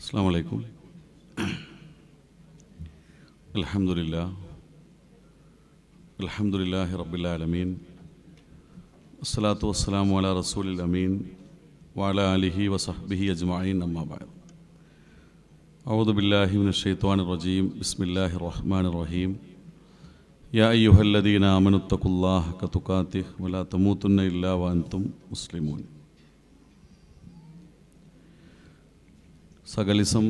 അസ്സാം വലൈക്കും അലഹമില്ല അലഹമുല്ലാഹി റബ്ബുലാലമീൻ അസ്സലാത്തു വസ്സലാമു അല റസൂലിൽ അമീൻ വാല അലിഹി വസഹബിഹി അജ്മായിൻ അമ്മാബാദ് أعوذ بالله من الشيطان الرجيم بسم الله الرحمن الرحيم يا أيها الذين آمنوا اتقوا الله كتقاته ولا تموتن إلا وأنتم مسلمون സകലിസം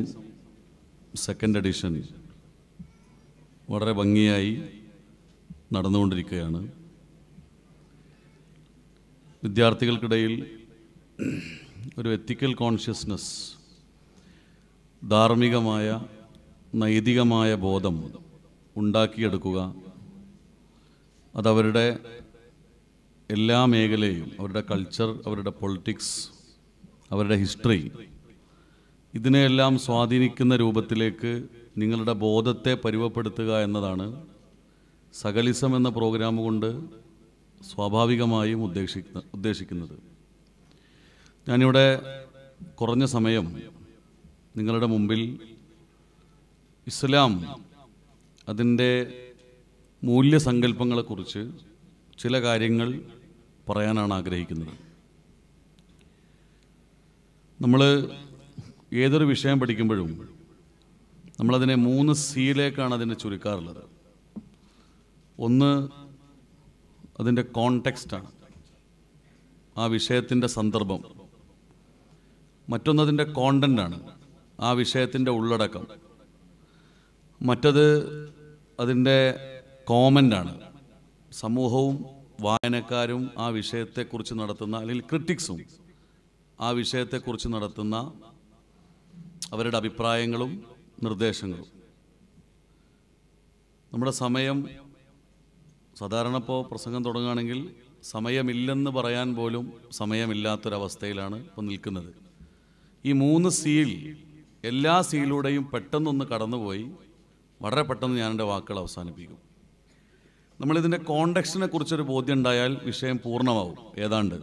സെക്കൻഡ് എഡിഷൻ വളരെ ഭംഗിയായി നടന്നുകൊണ്ടിരിക്കുകയാണ് വിദ്യാർത്ഥികൾക്കിടയിൽ ഒരു എത്തിക്കൽ കോൺഷ്യസ്നസ് ധാർമ്മികമായ നൈതികമായ ബോധം ഉണ്ടാക്കിയെടുക്കുക അതവരുടെ എല്ലാ മേഖലയും അവരുടെ കൾച്ചർ അവരുടെ പൊളിറ്റിക്സ് അവരുടെ ഹിസ്റ്ററി ഇതിനെയെല്ലാം സ്വാധീനിക്കുന്ന രൂപത്തിലേക്ക് നിങ്ങളുടെ ബോധത്തെ പരിവപ്പെടുത്തുക എന്നതാണ് സകലിസം എന്ന പ്രോഗ്രാം കൊണ്ട് സ്വാഭാവികമായും ഉദ്ദേശിക്കുന്ന ഉദ്ദേശിക്കുന്നത് ഞാനിവിടെ കുറഞ്ഞ സമയം നിങ്ങളുടെ മുമ്പിൽ ഇസ്ലാം അതിൻ്റെ മൂല്യസങ്കല്പങ്ങളെക്കുറിച്ച് ചില കാര്യങ്ങൾ പറയാനാണ് ആഗ്രഹിക്കുന്നത് നമ്മൾ ഏതൊരു വിഷയം പഠിക്കുമ്പോഴും നമ്മളതിനെ മൂന്ന് സിയിലേക്കാണ് അതിനെ ചുരുക്കാറുള്ളത് ഒന്ന് അതിൻ്റെ കോണ്ടെക്സ്റ്റാണ് ആ വിഷയത്തിൻ്റെ സന്ദർഭം മറ്റൊന്നതിൻ്റെ കോണ്ടൻ്റാണ് ആ വിഷയത്തിൻ്റെ ഉള്ളടക്കം മറ്റത് അതിൻ്റെ കോമൻ്റാണ് സമൂഹവും വായനക്കാരും ആ വിഷയത്തെക്കുറിച്ച് നടത്തുന്ന അല്ലെങ്കിൽ ക്രിറ്റിക്സും ആ വിഷയത്തെക്കുറിച്ച് നടത്തുന്ന അവരുടെ അഭിപ്രായങ്ങളും നിർദ്ദേശങ്ങളും നമ്മുടെ സമയം സാധാരണ ഇപ്പോൾ പ്രസംഗം തുടങ്ങുകയാണെങ്കിൽ സമയമില്ലെന്ന് പറയാൻ പോലും സമയമില്ലാത്തൊരവസ്ഥയിലാണ് ഇപ്പോൾ നിൽക്കുന്നത് ഈ മൂന്ന് സീൽ എല്ലാ സീലൂടെയും പെട്ടെന്നൊന്ന് കടന്നുപോയി വളരെ പെട്ടെന്ന് ഞാൻ എൻ്റെ വാക്കുകൾ അവസാനിപ്പിക്കും നമ്മളിതിൻ്റെ കോണ്ടക്സ്റ്റിനെ കുറിച്ചൊരു ബോധ്യം ഉണ്ടായാൽ വിഷയം പൂർണ്ണമാവും ഏതാണ്ട്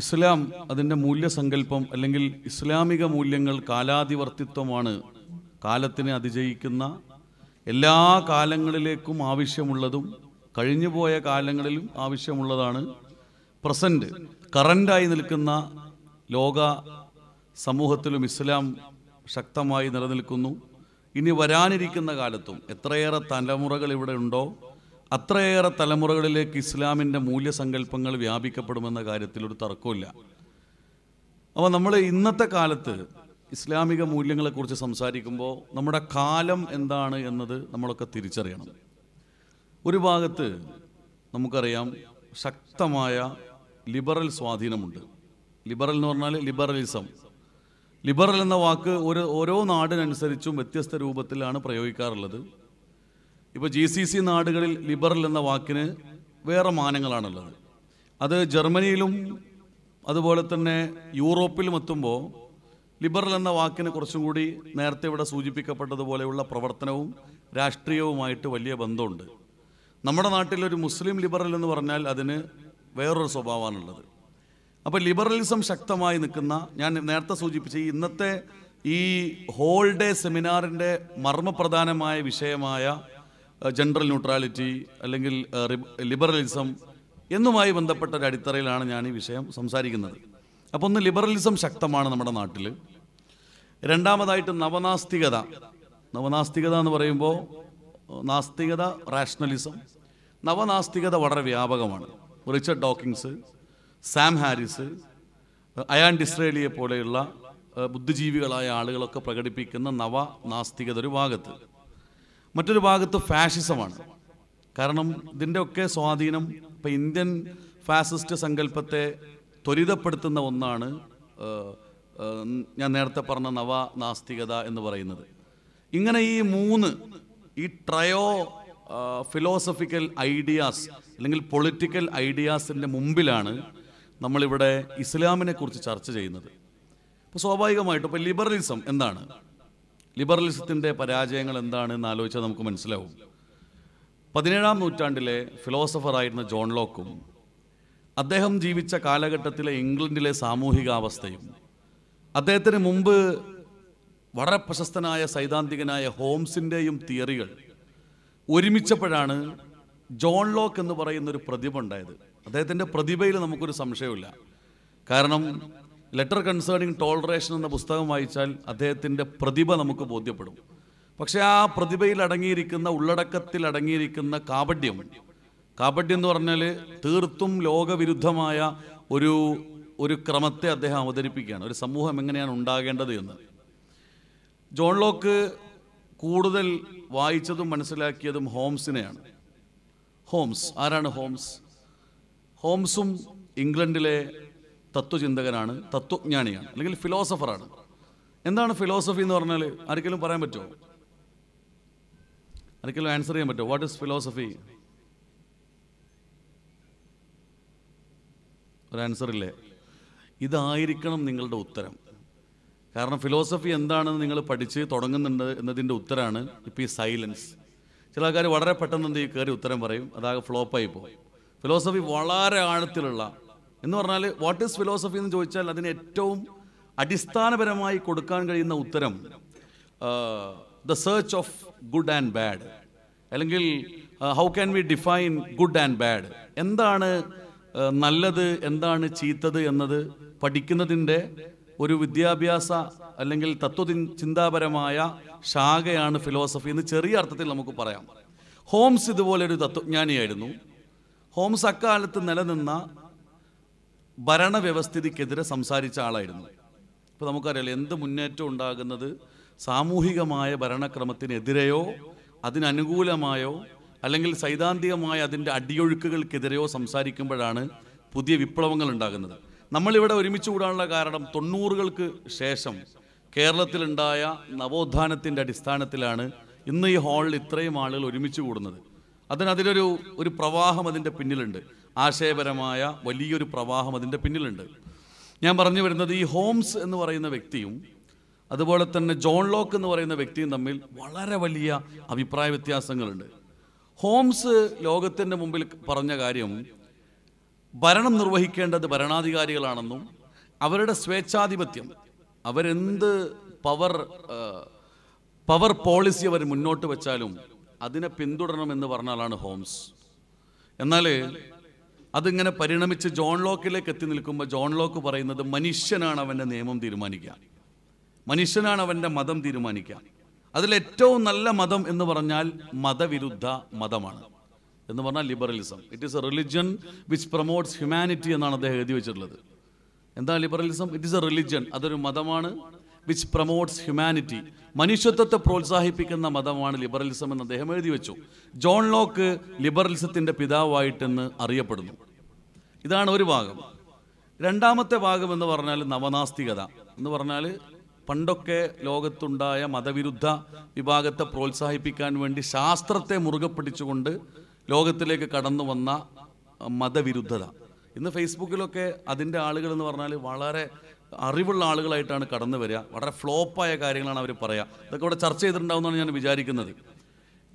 ഇസ്ലാം അതിൻ്റെ മൂല്യസങ്കല്പം അല്ലെങ്കിൽ ഇസ്ലാമിക മൂല്യങ്ങൾ കാലാധിവർത്തിത്വമാണ് കാലത്തിനെ അതിജയിക്കുന്ന എല്ലാ കാലങ്ങളിലേക്കും ആവശ്യമുള്ളതും കഴിഞ്ഞുപോയ കാലങ്ങളിലും ആവശ്യമുള്ളതാണ് പ്രസൻറ്റ് കറൻ്റായി നിൽക്കുന്ന ലോക സമൂഹത്തിലും ഇസ്ലാം ശക്തമായി നിലനിൽക്കുന്നു ഇനി വരാനിരിക്കുന്ന കാലത്തും എത്രയേറെ തലമുറകൾ ഇവിടെ ഉണ്ടോ അത്രയേറെ തലമുറകളിലേക്ക് ഇസ്ലാമിൻ്റെ മൂല്യസങ്കല്പങ്ങൾ വ്യാപിക്കപ്പെടുമെന്ന കാര്യത്തിൽ ഒരു തർക്കമില്ല അപ്പോൾ നമ്മൾ ഇന്നത്തെ കാലത്ത് ഇസ്ലാമിക മൂല്യങ്ങളെക്കുറിച്ച് സംസാരിക്കുമ്പോൾ നമ്മുടെ കാലം എന്താണ് എന്നത് നമ്മളൊക്കെ തിരിച്ചറിയണം ഒരു ഭാഗത്ത് നമുക്കറിയാം ശക്തമായ ലിബറൽ സ്വാധീനമുണ്ട് ലിബറൽ എന്ന് പറഞ്ഞാൽ ലിബറലിസം ലിബറൽ എന്ന വാക്ക് ഒരു ഓരോ നാടിനനുസരിച്ചും വ്യത്യസ്ത രൂപത്തിലാണ് പ്രയോഗിക്കാറുള്ളത് ഇപ്പോൾ ജി സി സി നാടുകളിൽ ലിബറൽ എന്ന വാക്കിന് വേറെ മാനങ്ങളാണുള്ളത് അത് ജർമ്മനിയിലും അതുപോലെ തന്നെ യൂറോപ്പിലും എത്തുമ്പോൾ ലിബറൽ എന്ന വാക്കിന് കുറച്ചും കൂടി നേരത്തെ ഇവിടെ സൂചിപ്പിക്കപ്പെട്ടതുപോലെയുള്ള പ്രവർത്തനവും രാഷ്ട്രീയവുമായിട്ട് വലിയ ബന്ധമുണ്ട് നമ്മുടെ നാട്ടിലൊരു മുസ്ലിം ലിബറൽ എന്ന് പറഞ്ഞാൽ അതിന് വേറൊരു സ്വഭാവമാണുള്ളത് അപ്പോൾ ലിബറലിസം ശക്തമായി നിൽക്കുന്ന ഞാൻ നേരത്തെ സൂചിപ്പിച്ച ഇന്നത്തെ ഈ ഹോൾ ഡേ സെമിനാറിൻ്റെ മർമ്മപ്രധാനമായ വിഷയമായ ജെൻഡർ ന്യൂട്രാലിറ്റി അല്ലെങ്കിൽ ലിബറലിസം എന്നുമായി ബന്ധപ്പെട്ട ഒരു അടിത്തറയിലാണ് ഞാൻ ഈ വിഷയം സംസാരിക്കുന്നത് അപ്പോൾ ഒന്ന് ലിബറലിസം ശക്തമാണ് നമ്മുടെ നാട്ടിൽ രണ്ടാമതായിട്ട് നവനാസ്തികത നവനാസ്തികത എന്ന് പറയുമ്പോൾ നാസ്തികത റാഷണലിസം നവനാസ്തികത വളരെ വ്യാപകമാണ് Richard Dawkins Sam Harris Ayaan ഡിസ്രേലിയെ പോലെയുള്ള ബുദ്ധിജീവികളായ ആളുകളൊക്കെ പ്രകടിപ്പിക്കുന്ന നവ നാസ്തികത ഒരു ഭാഗത്ത് മറ്റൊരു ഭാഗത്ത് ഫാഷിസമാണ് കാരണം ഇതിൻ്റെയൊക്കെ സ്വാധീനം ഇപ്പം ഇന്ത്യൻ ഫാസിസ്റ്റ് സങ്കല്പത്തെ ത്വരിതപ്പെടുത്തുന്ന ഒന്നാണ് ഞാൻ നേരത്തെ പറഞ്ഞ നവ നാസ്തികത എന്ന് പറയുന്നത് ഇങ്ങനെ ഈ മൂന്ന് ഈ ട്രയോ ഫിലോസഫിക്കൽ ഐഡിയാസ് അല്ലെങ്കിൽ പൊളിറ്റിക്കൽ ഐഡിയാസിൻ്റെ മുമ്പിലാണ് നമ്മളിവിടെ ഇസ്ലാമിനെ കുറിച്ച് ചർച്ച ചെയ്യുന്നത് അപ്പോൾ സ്വാഭാവികമായിട്ടും ഇപ്പോൾ ലിബറലിസം എന്താണ് ലിബറലിസത്തിൻ്റെ പരാജയങ്ങൾ എന്താണെന്ന് ആലോചിച്ചാൽ നമുക്ക് മനസ്സിലാവും പതിനേഴാം നൂറ്റാണ്ടിലെ ഫിലോസഫറായിരുന്ന ജോൺ ലോക്കും അദ്ദേഹം ജീവിച്ച കാലഘട്ടത്തിലെ ഇംഗ്ലണ്ടിലെ സാമൂഹികാവസ്ഥയും അദ്ദേഹത്തിന് മുമ്പ് വളരെ പ്രശസ്തനായ സൈദ്ധാന്തികനായ ഹോംസിൻ്റെയും തിയറികൾ ഒരുമിച്ചപ്പോഴാണ് ജോൺ ലോക്ക് എന്ന് പറയുന്ന ഒരു പ്രതിഭ ഉണ്ടായത് അദ്ദേഹത്തിൻ്റെ പ്രതിഭയിൽ നമുക്കൊരു സംശയമില്ല കാരണം ലെറ്റർ കൺസേണിങ് ടോളറേഷൻ എന്ന പുസ്തകം വായിച്ചാൽ അദ്ദേഹത്തിൻ്റെ പ്രതിഭ നമുക്ക് ബോധ്യപ്പെടും പക്ഷേ ആ പ്രതിഭയിൽ അടങ്ങിയിരിക്കുന്ന ഉള്ളടക്കത്തിൽ അടങ്ങിയിരിക്കുന്ന കാപഡ്യം കാപഡ്യം എന്ന് പറഞ്ഞാൽ തീർത്തും ലോകവിരുദ്ധമായ ഒരു ഒരു ക്രമത്തെ അദ്ദേഹം അവതരിപ്പിക്കുകയാണ് ഒരു സമൂഹം എങ്ങനെയാണ് ഉണ്ടാകേണ്ടത് എന്ന് ജോൺ ലോക്ക് കൂടുതൽ വായിച്ചതും മനസ്സിലാക്കിയതും ഹോംസിനെയാണ് ഹോംസ് ആരാണ് ഹോംസ് ഹോംസും ഇംഗ്ലണ്ടിലെ തത്വചിന്തകനാണ് തത്വജ്ഞാനിയാണ് അല്ലെങ്കിൽ ഫിലോസഫറാണ് എന്താണ് ഫിലോസഫി എന്ന് പറഞ്ഞാൽ ആർക്കെങ്കിലും പറയാൻ പറ്റുമോ ആർക്കെങ്കിലും ആൻസർ ചെയ്യാൻ പറ്റുമോ വാട്ട് ഇസ് ഫിലോസഫി ഒരു ആൻസർ ഇല്ലേ ഇതായിരിക്കണം നിങ്ങളുടെ ഉത്തരം കാരണം ഫിലോസഫി എന്താണെന്ന് നിങ്ങൾ പഠിച്ച് തുടങ്ങുന്നുണ്ട് എന്നതിൻ്റെ ഉത്തരമാണ് ഇപ്പോൾ ഈ സൈലൻസ് ചില ആൾക്കാർ വളരെ പെട്ടെന്ന് എന്ത് കയറി ഉത്തരം പറയും അതാകെ ഫ്ലോപ്പായി പോകും ഫിലോസഫി വളരെ ആഴത്തിലുള്ള എന്ന് പറഞ്ഞാൽ വാട്ട് ഈസ് ഫിലോസഫി എന്ന് ചോദിച്ചാൽ അതിന് ഏറ്റവും അടിസ്ഥാനപരമായി കൊടുക്കാൻ കഴിയുന്ന ഉത്തരം the search of good and bad അല്ലെങ്കിൽ how can we define good and bad എന്താണ് നല്ലത് എന്താണ് ചീത്തത് എന്നത് പഠിക്കുന്നതിൻ്റെ ഒരു വിദ്യാഭ്യാസ അല്ലെങ്കിൽ തത്വ ചിന്താപരമായ ശാഖയാണ് ഫിലോസഫി എന്ന് ചെറിയ അർത്ഥത്തിൽ നമുക്ക് പറയാം ഹോംസ് ഇതുപോലൊരു തത്വജ്ഞാനിയായിരുന്നു ഹോംസ് അക്കാലത്ത് നിലനിന്ന ഭരണവ്യവസ്ഥിതിക്കെതിരെ സംസാരിച്ച ആളായിരുന്നു ഇപ്പോൾ നമുക്കറിയാലോ എന്ത് മുന്നേറ്റം ഉണ്ടാകുന്നത് സാമൂഹികമായ ഭരണക്രമത്തിനെതിരെയോ അതിനനുകൂലമായോ അല്ലെങ്കിൽ സൈദ്ധാന്തികമായ അതിൻ്റെ അടിയൊഴുക്കുകൾക്കെതിരെയോ സംസാരിക്കുമ്പോഴാണ് പുതിയ വിപ്ലവങ്ങൾ ഉണ്ടാകുന്നത് നമ്മളിവിടെ ഒരുമിച്ച് കൂടാനുള്ള കാരണം തൊണ്ണൂറുകൾക്ക് ശേഷം കേരളത്തിലുണ്ടായ നവോത്ഥാനത്തിൻ്റെ അടിസ്ഥാനത്തിലാണ് ഇന്ന് ഈ ഹാളിൽ ഇത്രയും ആളുകൾ ഒരുമിച്ച് കൂടുന്നത് അതിനതിലൊരു ഒരു പ്രവാഹം അതിൻ്റെ പിന്നിലുണ്ട് ആശയപരമായ വലിയൊരു പ്രവാഹം അതിൻ്റെ പിന്നിലുണ്ട് ഞാൻ പറഞ്ഞു വരുന്നത് ഈ ഹോംസ് എന്ന് പറയുന്ന വ്യക്തിയും അതുപോലെ തന്നെ ജോൺ ലോക്ക് എന്ന് പറയുന്ന വ്യക്തിയും തമ്മിൽ വളരെ വലിയ അഭിപ്രായ വ്യത്യാസങ്ങളുണ്ട് ഹോംസ് ലോകത്തിൻ്റെ മുമ്പിൽ പറഞ്ഞ കാര്യം ഭരണം നിർവഹിക്കേണ്ടത് ഭരണാധികാരികളാണെന്നും അവരുടെ സ്വേച്ഛാധിപത്യം അവരെന്ത് പവർ പവർ പോളിസി അവർ മുന്നോട്ട് വെച്ചാലും അതിനെ പിന്തുടരണമെന്ന് പറഞ്ഞാലാണ് ഹോംസ് എന്നാൽ അതിങ്ങനെ പരിണമിച്ച് ജോൺ ലോക്കിലേക്ക് എത്തി നിൽക്കുമ്പോൾ ജോൺ ലോക്ക് പറയുന്നത് മനുഷ്യനാണ് അവൻ്റെ നിയമം തീരുമാനിക്കുക മനുഷ്യനാണ് അവൻ്റെ മതം തീരുമാനിക്കുക അതിലേറ്റവും നല്ല മതം എന്ന് പറഞ്ഞാൽ മതവിരുദ്ധ മതമാണ് എന്ന് പറഞ്ഞാൽ liberalism it is a religion which promotes humanity എന്നാണ് അദ്ദേഹം എഴുതി വെച്ചിട്ടുള്ളത് എന്താ liberalism it is a religion അതൊരു മതമാണ് വിച്ച് പ്രൊമോട്ട്സ് ഹ്യൂമാനിറ്റി മനുഷ്യത്വത്തെ പ്രോത്സാഹിപ്പിക്കുന്ന മതമാണ് ലിബറലിസം എന്ന് അദ്ദേഹം എഴുതി വെച്ചു ജോൺ ലോക്ക് ലിബറലിസത്തിൻ്റെ പിതാവായിട്ടെന്ന് അറിയപ്പെടുന്നു ഇതാണ് ഒരു ഭാഗം രണ്ടാമത്തെ ഭാഗം എന്ന് പറഞ്ഞാൽ നവനാസ്തികത എന്ന് പറഞ്ഞാൽ പണ്ടൊക്കെ ലോകത്തുണ്ടായ മതവിരുദ്ധ വിഭാഗത്തെ പ്രോത്സാഹിപ്പിക്കാൻ വേണ്ടി ശാസ്ത്രത്തെ മുറുകെ പിടിച്ചുകൊണ്ട് ലോകത്തിലേക്ക് കടന്നു വന്ന മതവിരുദ്ധത ഇന്ന് ഫേസ്ബുക്കിലൊക്കെ അതിൻ്റെ ആളുകൾ എന്ന് പറഞ്ഞാൽ വളരെ അറിവുള്ള ആളുകളായിട്ടാണ് കടന്നു വരിക വളരെ ഫ്ലോപ്പായ കാര്യങ്ങളാണ് അവർ പറയുക ഇതൊക്കെ ഇവിടെ ചർച്ച ചെയ്തിട്ടുണ്ടാവുന്നതാണ് ഞാൻ വിചാരിക്കുന്നത്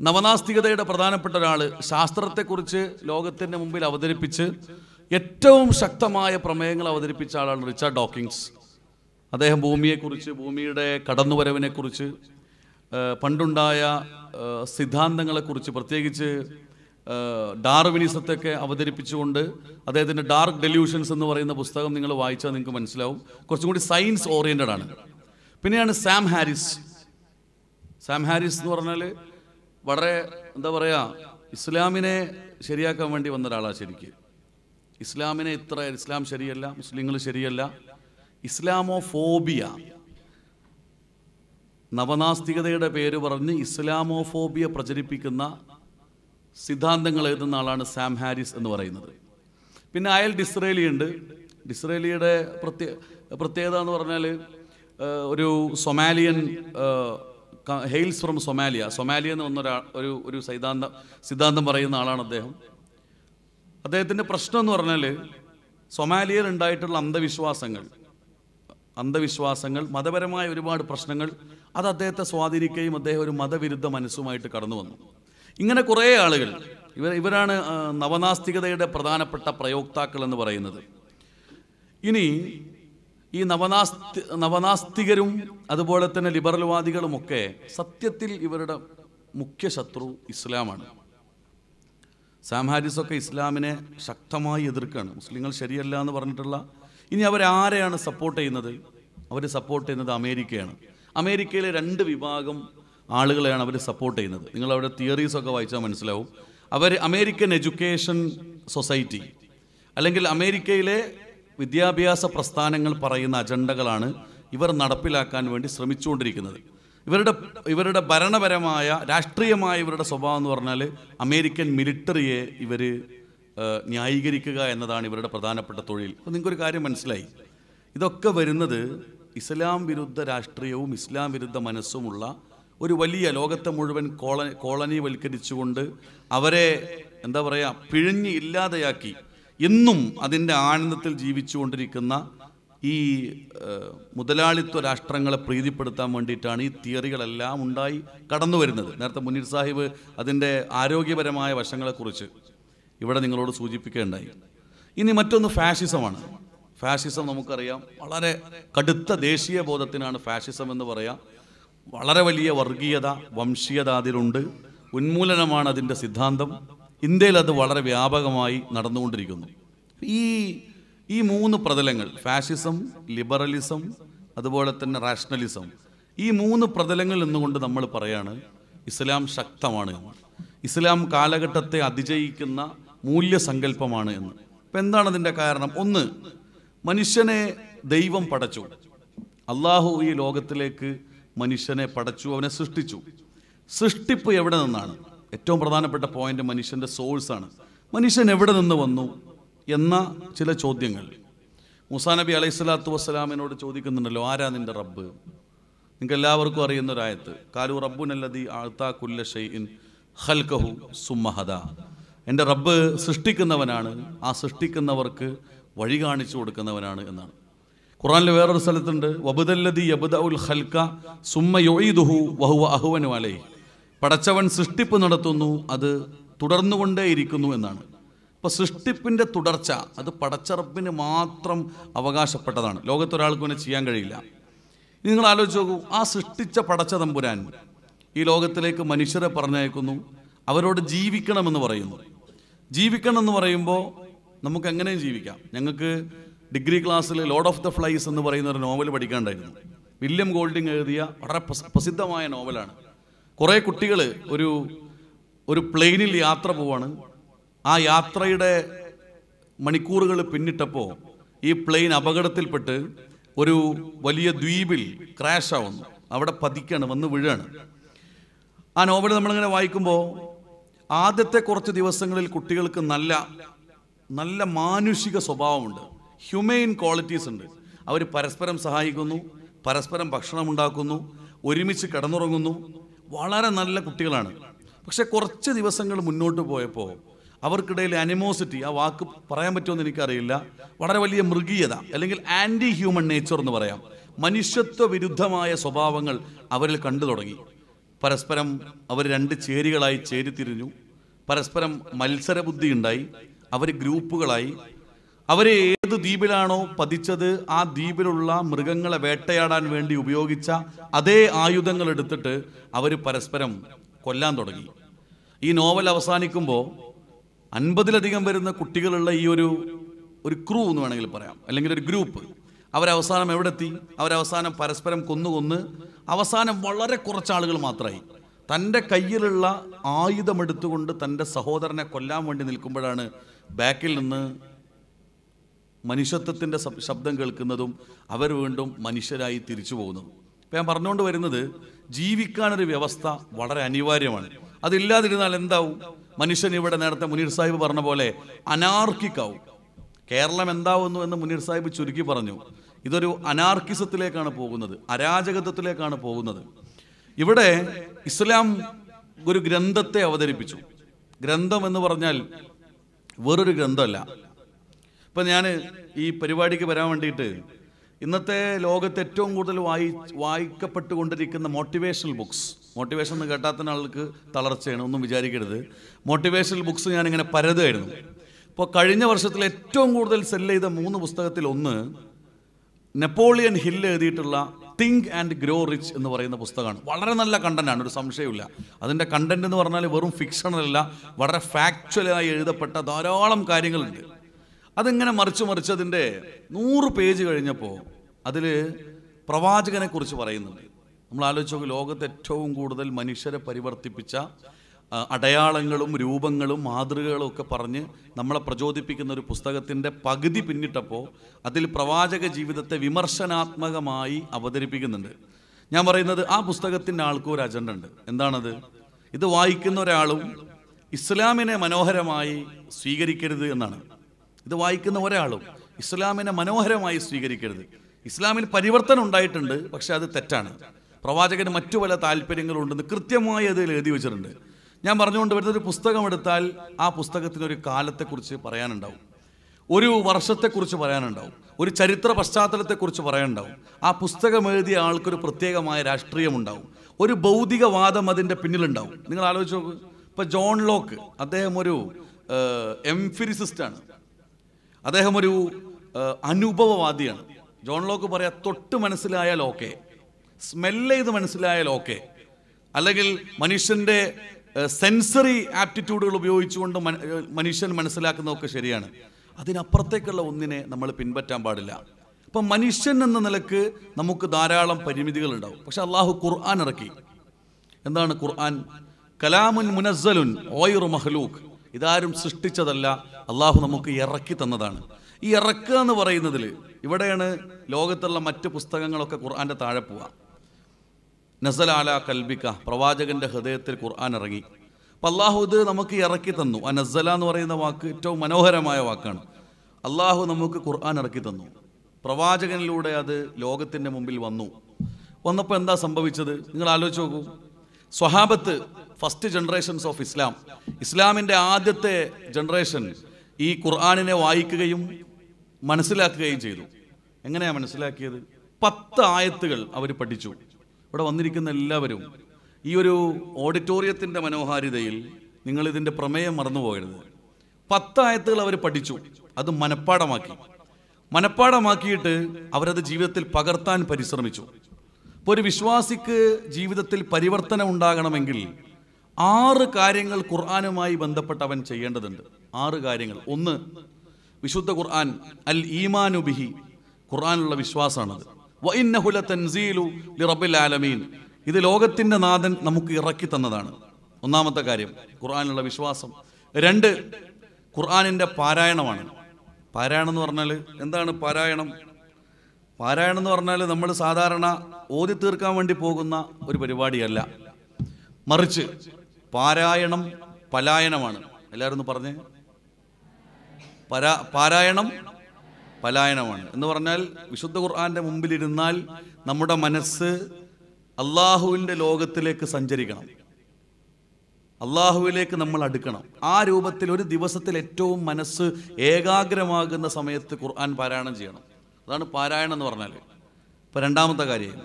നവനാസ്തികതയുടെ പ്രധാനപ്പെട്ട ഒരാൾ ശാസ്ത്രത്തെക്കുറിച്ച് ലോകത്തിൻ്റെ മുമ്പിൽ അവതരിപ്പിച്ച് ഏറ്റവും ശക്തമായ പ്രമേയങ്ങൾ അവതരിപ്പിച്ച ആളാണ് റിച്ചാർഡ് ഡോക്കിങ്സ് അദ്ദേഹം ഭൂമിയെക്കുറിച്ച് ഭൂമിയുടെ കടന്നുവരവിനെക്കുറിച്ച് പണ്ടുണ്ടായ സിദ്ധാന്തങ്ങളെക്കുറിച്ച് പ്രത്യേകിച്ച് ഡാർവിനിസത്തൊക്കെ അവതരിപ്പിച്ചുകൊണ്ട് അദ്ദേഹത്തിൻ്റെ ഡാർക്ക് ഡെല്യൂഷൻസ് എന്ന് പറയുന്ന പുസ്തകം നിങ്ങൾ വായിച്ചാൽ നിങ്ങൾക്ക് മനസ്സിലാവും കുറച്ചും കൂടി സയൻസ് ഓറിയൻറ്റഡ് ആണ് പിന്നെയാണ് സാം ഹാരിസ് സാം ഹാരിസ് എന്ന് പറഞ്ഞാൽ വളരെ എന്താ പറയുക ഇസ്ലാമിനെ ശരിയാക്കാൻ വേണ്ടി വന്ന ഒരാളാണ് ശരിക്കും ഇസ്ലാമിനെ ഇത്ര ഇസ്ലാം ശരിയല്ല മുസ്ലിങ്ങൾ ശരിയല്ല ഇസ്ലാമോ ഫോബിയ നവനാസ്തികതയുടെ പേര് പറഞ്ഞ് ഇസ്ലാമോ ഫോബിയ പ്രചരിപ്പിക്കുന്ന സിദ്ധാന്തങ്ങൾ എഴുതുന്ന ആളാണ് സാം ഹാരിസ് എന്ന് പറയുന്നത് പിന്നെ അയൽ ഡിസ്രേലി ഉണ്ട് ഡിസ്രേലിയുടെ പ്രത്യേക പ്രത്യേകത എന്ന് പറഞ്ഞാൽ ഒരു Somalian hails from Somalia Somalia എന്ന് പറഞ്ഞൊരാ ഒരു ഒരു സൈദ്ധാന്തം സിദ്ധാന്തം പറയുന്ന ആളാണ് അദ്ദേഹം അദ്ദേഹത്തിൻ്റെ പ്രശ്നം എന്ന് പറഞ്ഞാൽ സൊമാലിയർ ഉണ്ടായിട്ടുള്ള അന്ധവിശ്വാസങ്ങൾ അന്ധവിശ്വാസങ്ങൾ മതപരമായ ഒരുപാട് പ്രശ്നങ്ങൾ അത് അദ്ദേഹത്തെ സ്വാധീനിക്കുകയും അദ്ദേഹം ഒരു മതവിരുദ്ധ മനസ്സുമായിട്ട് കടന്നു വന്നു ഇങ്ങനെ കുറേ ആളുകൾ ഇവർ ഇവരാണ് നവനാസ്തികതയുടെ പ്രധാനപ്പെട്ട പ്രയോക്താക്കൾ എന്ന് പറയുന്നത് ഇനി ഈ നവനാസ്തി നവനാസ്തികരും അതുപോലെ തന്നെ ലിബറൽവാദികളുമൊക്കെ സത്യത്തിൽ ഇവരുടെ മുഖ്യ ശത്രു ഇസ്ലാമാണ് സാം ഹാരിസൊക്കെ ഇസ്ലാമിനെ ശക്തമായി എതിർക്കുകയാണ് മുസ്ലിങ്ങൾ ശരിയല്ല എന്ന് പറഞ്ഞിട്ടുള്ള ഇനി അവരാരെയാണ് സപ്പോർട്ട് ചെയ്യുന്നത് അവർ സപ്പോർട്ട് ചെയ്യുന്നത് അമേരിക്കയാണ് അമേരിക്കയിലെ രണ്ട് വിഭാഗം ആളുകളെയാണ് അവർ സപ്പോർട്ട് ചെയ്യുന്നത് നിങ്ങൾ അവിടെ തിയറീസൊക്കെ വായിച്ചാൽ മനസ്സിലാവും അവർ അമേരിക്കൻ എഡ്യൂക്കേഷൻ സൊസൈറ്റി അല്ലെങ്കിൽ അമേരിക്കയിലെ വിദ്യാഭ്യാസ പ്രസ്ഥാനങ്ങൾ പറയുന്ന അജണ്ടകളാണ് ഇവർ നടപ്പിലാക്കാൻ വേണ്ടി ശ്രമിച്ചുകൊണ്ടിരിക്കുന്നത് ഇവരുടെ ഇവരുടെ ഭരണപരമായ രാഷ്ട്രീയമായ ഇവരുടെ സ്വഭാവം എന്ന് പറഞ്ഞാൽ അമേരിക്കൻ മിലിറ്ററിയെ ഇവർ ന്യായീകരിക്കുക എന്നതാണ് ഇവരുടെ പ്രധാനപ്പെട്ട തൊഴിൽ അപ്പോൾ നിങ്ങൾക്കൊരു കാര്യം മനസ്സിലായി ഇതൊക്കെ വരുന്നത് ഇസ്ലാം വിരുദ്ധ രാഷ്ട്രീയവും ഇസ്ലാം വിരുദ്ധ മനസ്സുമുള്ള ഒരു വലിയ ലോകത്തെ മുഴുവൻ കോളനി വൽക്കരിച്ചുകൊണ്ട് അവരെ എന്താ പറയുക പിഴിഞ്ഞ് ഇല്ലാതെയാക്കി എന്നും അതിൻ്റെ ആനന്ദത്തിൽ ജീവിച്ചുകൊണ്ടിരിക്കുന്ന ഈ മുതലാളിത്വ രാഷ്ട്രങ്ങളെ പ്രീതിപ്പെടുത്താൻ വേണ്ടിയിട്ടാണ് ഈ തിയറികളെല്ലാം ഉണ്ടായി കടന്നു വരുന്നത് നേരത്തെ മുനീർ സാഹിബ് അതിൻ്റെ ആരോഗ്യപരമായ വശങ്ങളെക്കുറിച്ച് ഇവിടെ നിങ്ങളോട് സൂചിപ്പിക്കുകയുണ്ടായി ഇനി മറ്റൊന്ന് ഫാഷിസമാണ് ഫാഷിസം നമുക്കറിയാം വളരെ കടുത്ത ദേശീയ ബോധത്തിനാണ് ഫാഷിസം എന്ന് പറയാം വളരെ വലിയ വർഗീയത വംശീയത അതിലുണ്ട് ഉന്മൂലനമാണ് അതിൻ്റെ സിദ്ധാന്തം ഇന്ത്യയിൽ അത് വളരെ വ്യാപകമായി നടന്നുകൊണ്ടിരിക്കുന്നു ഈ ഈ മൂന്ന് പ്രതലങ്ങൾ ഫാഷിസം ലിബറലിസം അതുപോലെ തന്നെ റാഷണലിസം ഈ മൂന്ന് പ്രതലങ്ങൾ എന്നുകൊണ്ട് നമ്മൾ പറയാണ് ഇസ്ലാം ശക്തമാണ് ഇസ്ലാം കാലഘട്ടത്തെ അതിജയിക്കുന്ന മൂല്യസങ്കല്പമാണ് എന്ന് അപ്പം എന്താണ് അതിൻ്റെ കാരണം ഒന്ന് മനുഷ്യനെ ദൈവം പടച്ചു അള്ളാഹു ഈ ലോകത്തിലേക്ക് മനുഷ്യനെ പടച്ചു അവനെ സൃഷ്ടിച്ചു സൃഷ്ടിപ്പ് എവിടെ നിന്നാണ് ഏറ്റവും പ്രധാനപ്പെട്ട പോയിന്റ് മനുഷ്യന്റെ സോഴ്സാണ് മനുഷ്യൻ എവിടെ നിന്ന് വന്നു എന്ന ചില ചോദ്യങ്ങൾ മുസാ നബി അലൈഹി സ്വലാത്തു വസ്സലാമിനോട് ചോദിക്കുന്നുണ്ടല്ലോ ആരാ നിൻ്റെ റബ്ബ് നിങ്ങൾക്ക് എല്ലാവർക്കും അറിയുന്ന ഒരായത്ത് കാലു റബ്ബുനല്ലതി ആൾത്താ കുല്ല ഷെയ്ൻ ഹൽകഹു സുമ്മഹദ എൻ്റെ റബ്ബ് സൃഷ്ടിക്കുന്നവനാണ് ആ സൃഷ്ടിക്കുന്നവർക്ക് വഴി കാണിച്ചു കൊടുക്കുന്നവനാണ് എന്നാണ് ഖുറാനിലെ വേറൊരു സ്ഥലത്തുണ്ട് വബുദല്ലതി യബുദ ഉൽ ഹൽക്ക സുമ്മ യൊയ്ദുഹു വഹുവ അഹുവനു അലൈ പടച്ചവൻ സൃഷ്ടിപ്പ് നടത്തുന്നു അത് തുടർന്നുകൊണ്ടേയിരിക്കുന്നു എന്നാണ് ഇപ്പോൾ സൃഷ്ടിപ്പിൻ്റെ തുടർച്ച അത് പടച്ചറപ്പിന് മാത്രം അവകാശപ്പെട്ടതാണ് ലോകത്തൊരാൾക്കും അങ്ങനെ ചെയ്യാൻ കഴിയില്ല നിങ്ങൾ ആലോചിച്ച് നോക്കൂ ആ സൃഷ്ടിച്ച പടച്ച തമ്പുരാൻ ഈ ലോകത്തിലേക്ക് മനുഷ്യരെ പറഞ്ഞയക്കുന്നു അവരോട് ജീവിക്കണമെന്ന് പറയുന്നു ജീവിക്കണം എന്ന് പറയുമ്പോൾ നമുക്ക് എങ്ങനെയും ജീവിക്കാം ഞങ്ങൾക്ക് ഡിഗ്രി ക്ലാസ്സിൽ ലോഡ് ഓഫ് ദ ഫ്ലൈസ് എന്ന് പറയുന്ന ഒരു നോവൽ പഠിക്കാണ്ടായിരുന്നു വില്യം ഗോൾഡിങ് എഴുതിയ വളരെ പ്രസിദ്ധമായ നോവലാണ് കുറേ കുട്ടികൾ ഒരു ഒരു പ്ലെയിനിൽ യാത്ര പോവാണ് ആ യാത്രയുടെ മണിക്കൂറുകൾ പിന്നിട്ടപ്പോൾ ഈ പ്ലെയിൻ അപകടത്തിൽപ്പെട്ട് ഒരു വലിയ ദ്വീപിൽ ക്രാഷ് ആവുന്നു അവിടെ പതിക്കാണ് വന്ന് വീഴാണ് ആ നോവൽ നമ്മളിങ്ങനെ വായിക്കുമ്പോൾ ആദ്യത്തെ കുറച്ച് ദിവസങ്ങളിൽ കുട്ടികൾക്ക് നല്ല നല്ല മാനുഷിക സ്വഭാവമുണ്ട് ഹ്യൂമെയിൻ ക്വാളിറ്റീസ് ഉണ്ട് അവർ പരസ്പരം സഹായിക്കുന്നു പരസ്പരം ഭക്ഷണം ഉണ്ടാക്കുന്നു ഒരുമിച്ച് കിടന്നുറങ്ങുന്നു വളരെ നല്ല കുട്ടികളാണ് പക്ഷെ കുറച്ച് ദിവസങ്ങൾ മുന്നോട്ട് പോയപ്പോൾ അവർക്കിടയിൽ അനിമോസിറ്റി ആ വാക്ക് പറയാൻ പറ്റുമെന്ന് എനിക്കറിയില്ല വളരെ വലിയ മൃഗീയത അല്ലെങ്കിൽ ആൻറ്റി ഹ്യൂമൻ നേച്ചർ എന്ന് പറയാം മനുഷ്യത്വ വിരുദ്ധമായ സ്വഭാവങ്ങൾ അവരിൽ കണ്ടു തുടങ്ങി പരസ്പരം അവർ രണ്ട് ചേരികളായി ചേരിതിരിഞ്ഞു പരസ്പരം മത്സരബുദ്ധി ഉണ്ടായി അവർ ഗ്രൂപ്പുകളായി അവരെ ഏത് ദ്വീപിലാണോ പതിച്ചത് ആ ദ്വീപിലുള്ള മൃഗങ്ങളെ വേട്ടയാടാൻ വേണ്ടി ഉപയോഗിച്ച അതേ ആയുധങ്ങൾ എടുത്തിട്ട് അവർ പരസ്പരം കൊല്ലാൻ തുടങ്ങി ഈ നോവൽ അവസാനിക്കുമ്പോൾ അൻപതിലധികം വരുന്ന കുട്ടികളുള്ള ഈ ഒരു ഒരു ക്രൂ എന്ന് വേണമെങ്കിൽ പറയാം അല്ലെങ്കിൽ ഒരു ഗ്രൂപ്പ് അവരവസാനം എവിടെത്തി അവരവസാനം പരസ്പരം കൊന്നു കൊന്ന് അവസാനം വളരെ കുറച്ച് ആളുകൾ മാത്രമായി തൻ്റെ കയ്യിലുള്ള ആയുധമെടുത്തുകൊണ്ട് തൻ്റെ സഹോദരനെ കൊല്ലാൻ വേണ്ടി നിൽക്കുമ്പോഴാണ് ബാക്കിൽ നിന്ന് മനുഷ്യത്വത്തിൻ്റെ ശബ്ദം കേൾക്കുന്നതും അവർ വീണ്ടും മനുഷ്യരായി തിരിച്ചു പോകുന്നതും ഇപ്പം ഞാൻ പറഞ്ഞുകൊണ്ട് വരുന്നത് ജീവിക്കാനൊരു വ്യവസ്ഥ വളരെ അനിവാര്യമാണ് അതില്ലാതിരുന്നാൽ എന്താവും മനുഷ്യൻ ഇവിടെ നേരത്തെ മുനീർ സാഹിബ് പറഞ്ഞ പോലെ അനാർക്കിക്കാവും കേരളം എന്താവുന്നു എന്ന് മുനീർ സാഹിബ് ചുരുക്കി പറഞ്ഞു ഇതൊരു അനാർക്കിസത്തിലേക്കാണ് പോകുന്നത് അരാജകത്വത്തിലേക്കാണ് പോകുന്നത് ഇവിടെ ഇസ്ലാം ഒരു ഗ്രന്ഥത്തെ അവതരിപ്പിച്ചു ഗ്രന്ഥം എന്ന് പറഞ്ഞാൽ വേറൊരു ഗ്രന്ഥമല്ല ഇപ്പം ഞാൻ ഈ പരിപാടിക്ക് വരാൻ വേണ്ടിയിട്ട് ഇന്നത്തെ ലോകത്ത് ഏറ്റവും കൂടുതൽ വായി വായിക്കപ്പെട്ടുകൊണ്ടിരിക്കുന്ന മോട്ടിവേഷണൽ ബുക്സ് മോട്ടിവേഷൻ എന്ന് കേട്ടാത്ത ആൾക്ക് തളർച്ചയാണ് ഒന്നും വിചാരിക്കരുത് മോട്ടിവേഷണൽ ബുക്സ് ഞാനിങ്ങനെ പരതുമായിരുന്നു ഇപ്പോൾ കഴിഞ്ഞ വർഷത്തിൽ ഏറ്റവും കൂടുതൽ സെല്ല് ചെയ്ത മൂന്ന് പുസ്തകത്തിൽ ഒന്ന് നെപ്പോളിയൻ ഹില്ല് എഴുതിയിട്ടുള്ള തിങ്ക് ആൻഡ് ഗ്രോ റിച്ച് എന്ന് പറയുന്ന പുസ്തകമാണ് വളരെ നല്ല കണ്ടന്റാണ് ഒരു സംശയമില്ല അതിൻ്റെ കണ്ടന്റ് എന്ന് പറഞ്ഞാൽ വെറും ഫിക്ഷണലല്ല വളരെ ഫാക്ച്വലായി എഴുതപ്പെട്ട ധാരാളം കാര്യങ്ങളുണ്ട് അതിങ്ങനെ മറിച്ച് മറിച്ച് അതിൻ്റെ നൂറ് പേജ് കഴിഞ്ഞപ്പോൾ അതിൽ പ്രവാചകനെക്കുറിച്ച് പറയുന്നുണ്ട് നമ്മൾ ആലോചിച്ച് നോക്കും ലോകത്ത് ഏറ്റവും കൂടുതൽ മനുഷ്യരെ പരിവർത്തിപ്പിച്ച അടയാളങ്ങളും രൂപങ്ങളും മാതൃകകളും ഒക്കെ പറഞ്ഞ് നമ്മളെ പ്രചോദിപ്പിക്കുന്ന ഒരു പുസ്തകത്തിൻ്റെ പകുതി പിന്നിട്ടപ്പോൾ അതിൽ പ്രവാചക ജീവിതത്തെ വിമർശനാത്മകമായി അവതരിപ്പിക്കുന്നുണ്ട് ഞാൻ പറയുന്നത് ആ പുസ്തകത്തിൻ്റെ ആൾക്കും ഒരു അജണ്ട ഉണ്ട് എന്താണത് ഇത് വായിക്കുന്ന ഒരാളും ഇസ്ലാമിനെ മനോഹരമായി സ്വീകരിക്കരുത് എന്നാണ് ഇത് വായിക്കുന്ന ഒരാളും ഇസ്ലാമിനെ മനോഹരമായി സ്വീകരിക്കരുത് ഇസ്ലാമിൽ പരിവർത്തനം ഉണ്ടായിട്ടുണ്ട് പക്ഷെ അത് തെറ്റാണ് പ്രവാചകന് മറ്റു പല താല്പര്യങ്ങളുണ്ടെന്ന് കൃത്യമായി അതിൽ എഴുതി വെച്ചിട്ടുണ്ട് ഞാൻ പറഞ്ഞുകൊണ്ട് വരുന്ന ഒരു പുസ്തകം എടുത്താൽ ആ പുസ്തകത്തിനൊരു ഒരു കാലത്തെക്കുറിച്ച് പറയാനുണ്ടാവും ഒരു വർഷത്തെക്കുറിച്ച് പറയാനുണ്ടാവും ഒരു ചരിത്ര പശ്ചാത്തലത്തെക്കുറിച്ച് പറയാനുണ്ടാവും ആ പുസ്തകം എഴുതിയ ആൾക്കൊരു പ്രത്യേകമായ രാഷ്ട്രീയമുണ്ടാവും ഒരു ഭൗതികവാദം അതിൻ്റെ പിന്നിലുണ്ടാവും നിങ്ങൾ ആലോചിച്ച് നോക്ക് ഇപ്പം ജോൺ ലോക്ക് അദ്ദേഹം ഒരു എംഫിരിസിസ്റ്റാണ് അദ്ദേഹം ഒരു അനുഭവവാദിയാണ് ജോൺ ലോക്ക് പറയാ തൊട്ട് മനസ്സിലായാൽ ലോക്കേ സ്മെല്ല് ചെയ്ത് മനസ്സിലായാൽ ഓക്കെ അല്ലെങ്കിൽ മനുഷ്യൻ്റെ സെൻസറി ആപ്റ്റിറ്റ്യൂഡുകൾ ഉപയോഗിച്ചുകൊണ്ട് മനുഷ്യൻ മനസ്സിലാക്കുന്നതൊക്കെ ശരിയാണ് അതിനപ്പുറത്തേക്കുള്ള ഒന്നിനെ നമ്മൾ പിൻപറ്റാൻ പാടില്ല അപ്പം മനുഷ്യൻ എന്ന നിലക്ക് നമുക്ക് ധാരാളം പരിമിതികൾ ഉണ്ടാവും പക്ഷെ അള്ളാഹു ഖുർആൻ ഇറക്കി എന്താണ് ഖുർആൻ കലാമുൻ മുനസ്സലുൻ ഓയിറു മഹ്ലൂഖ് ഇതാരും സൃഷ്ടിച്ചതല്ല അള്ളാഹു നമുക്ക് ഇറക്കി തന്നതാണ് ഈ ഇറക്കുക എന്ന് പറയുന്നതിൽ ഇവിടെയാണ് ലോകത്തുള്ള മറ്റ് പുസ്തകങ്ങളൊക്കെ ഖുർആന്റെ താഴെ പോവുക നസലാല കൽബിക്ക പ്രവാചകന്റെ ഹൃദയത്തിൽ ഖുർആൻ ഇറങ്ങി അപ്പം അള്ളാഹു ഇത് നമുക്ക് ഇറക്കി തന്നു ആ നസല എന്ന് പറയുന്ന വാക്ക് ഏറ്റവും മനോഹരമായ വാക്കാണ് അള്ളാഹു നമുക്ക് ഖുർആൻ ഇറക്കി തന്നു പ്രവാചകനിലൂടെ അത് ലോകത്തിൻ്റെ മുമ്പിൽ വന്നു വന്നപ്പോൾ എന്താ സംഭവിച്ചത് നിങ്ങൾ ആലോചിച്ച് നോക്കൂ സ്വഹാബത്ത് ഫസ്റ്റ് ജനറേഷൻസ് ഓഫ് ഇസ്ലാം ഇസ്ലാമിൻ്റെ ആദ്യത്തെ ജനറേഷൻ ഈ ഖുർആാനിനെ വായിക്കുകയും മനസ്സിലാക്കുകയും ചെയ്തു എങ്ങനെയാണ് മനസ്സിലാക്കിയത് പത്ത് ആയത്തുകൾ അവർ പഠിച്ചു ഇവിടെ വന്നിരിക്കുന്ന എല്ലാവരും ഈ ഒരു ഓഡിറ്റോറിയത്തിൻ്റെ മനോഹാരിതയിൽ നിങ്ങൾ ഇതിൻ്റെ പ്രമേയം മറന്നുപോകരുത് പത്തായത്തുകൾ അവർ പഠിച്ചു അത് മനഃപ്പാടമാക്കി മനഃപ്പാടമാക്കിയിട്ട് അവരത് ജീവിതത്തിൽ പകർത്താൻ പരിശ്രമിച്ചു ഇപ്പോൾ ഒരു വിശ്വാസിക്ക് ജീവിതത്തിൽ പരിവർത്തനം ഉണ്ടാകണമെങ്കിൽ ആറ് കാര്യങ്ങൾ ഖുർആാനുമായി ബന്ധപ്പെട്ട് അവൻ ചെയ്യേണ്ടതുണ്ട് ആറ് കാര്യങ്ങൾ ഒന്ന് വിശുദ്ധ ഖുർആൻ അൽ ഈമാനുബിഹി ഖുർആാനുള്ള വിശ്വാസമാണത് ആലമീൻ ഇത് ലോകത്തിന്റെ നാഥൻ നമുക്ക് ഇറക്കി തന്നതാണ് ഒന്നാമത്തെ കാര്യം ഖുർആാനുള്ള വിശ്വാസം രണ്ട് ഖുർആാനിൻ്റെ പാരായണമാണ് പാരായണം എന്ന് പറഞ്ഞാൽ എന്താണ് പാരായണം പാരായണം എന്ന് പറഞ്ഞാൽ നമ്മൾ സാധാരണ ഓതി തീർക്കാൻ വേണ്ടി പോകുന്ന ഒരു പരിപാടിയല്ല മറിച്ച് പാരായണം പലായനമാണ് എല്ലാവരും ഒന്ന് പറഞ്ഞേ പാരായണം പലായനമാണ് എന്ന് പറഞ്ഞാൽ വിശുദ്ധ ഖുർആാൻ്റെ മുമ്പിലിരുന്നാൽ നമ്മുടെ മനസ്സ് അള്ളാഹുവിൻ്റെ ലോകത്തിലേക്ക് സഞ്ചരിക്കണം അള്ളാഹുവിലേക്ക് നമ്മൾ അടുക്കണം ആ രൂപത്തിൽ ഒരു ദിവസത്തിൽ ഏറ്റവും മനസ്സ് ഏകാഗ്രമാകുന്ന സമയത്ത് ഖുർആൻ പാരായണം ചെയ്യണം അതാണ് പാരായണം എന്ന് പറഞ്ഞാൽ ഇപ്പം രണ്ടാമത്തെ കാര്യം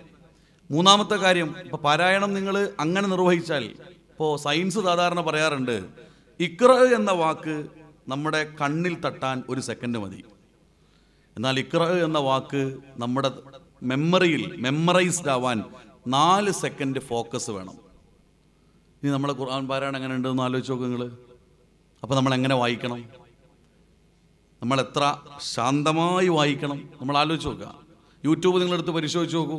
മൂന്നാമത്തെ കാര്യം ഇപ്പം പാരായണം നിങ്ങൾ അങ്ങനെ നിർവഹിച്ചാൽ ഇപ്പോൾ സയൻസ് സാധാരണ പറയാറുണ്ട് ഇക്ര എന്ന വാക്ക് നമ്മുടെ കണ്ണിൽ തട്ടാൻ ഒരു സെക്കൻഡ് മതി എന്നാൽ ഇക്ര എന്ന വാക്ക് നമ്മുടെ മെമ്മറിയിൽ മെമ്മറൈസ്ഡ് ആവാൻ നാല് സെക്കൻഡ് ഫോക്കസ് വേണം ഇനി നമ്മൾ ഖുർആൻ പാരായണം എങ്ങനെ ഉണ്ടെന്ന് ആലോചിച്ച് നോക്ക് നിങ്ങൾ അപ്പോൾ നമ്മൾ എങ്ങനെ വായിക്കണം നമ്മൾ എത്ര ശാന്തമായി വായിക്കണം നമ്മൾ ആലോചിച്ച് നോക്കുക യൂട്യൂബ് നിങ്ങളെടുത്ത് പരിശോധിച്ച് നോക്കൂ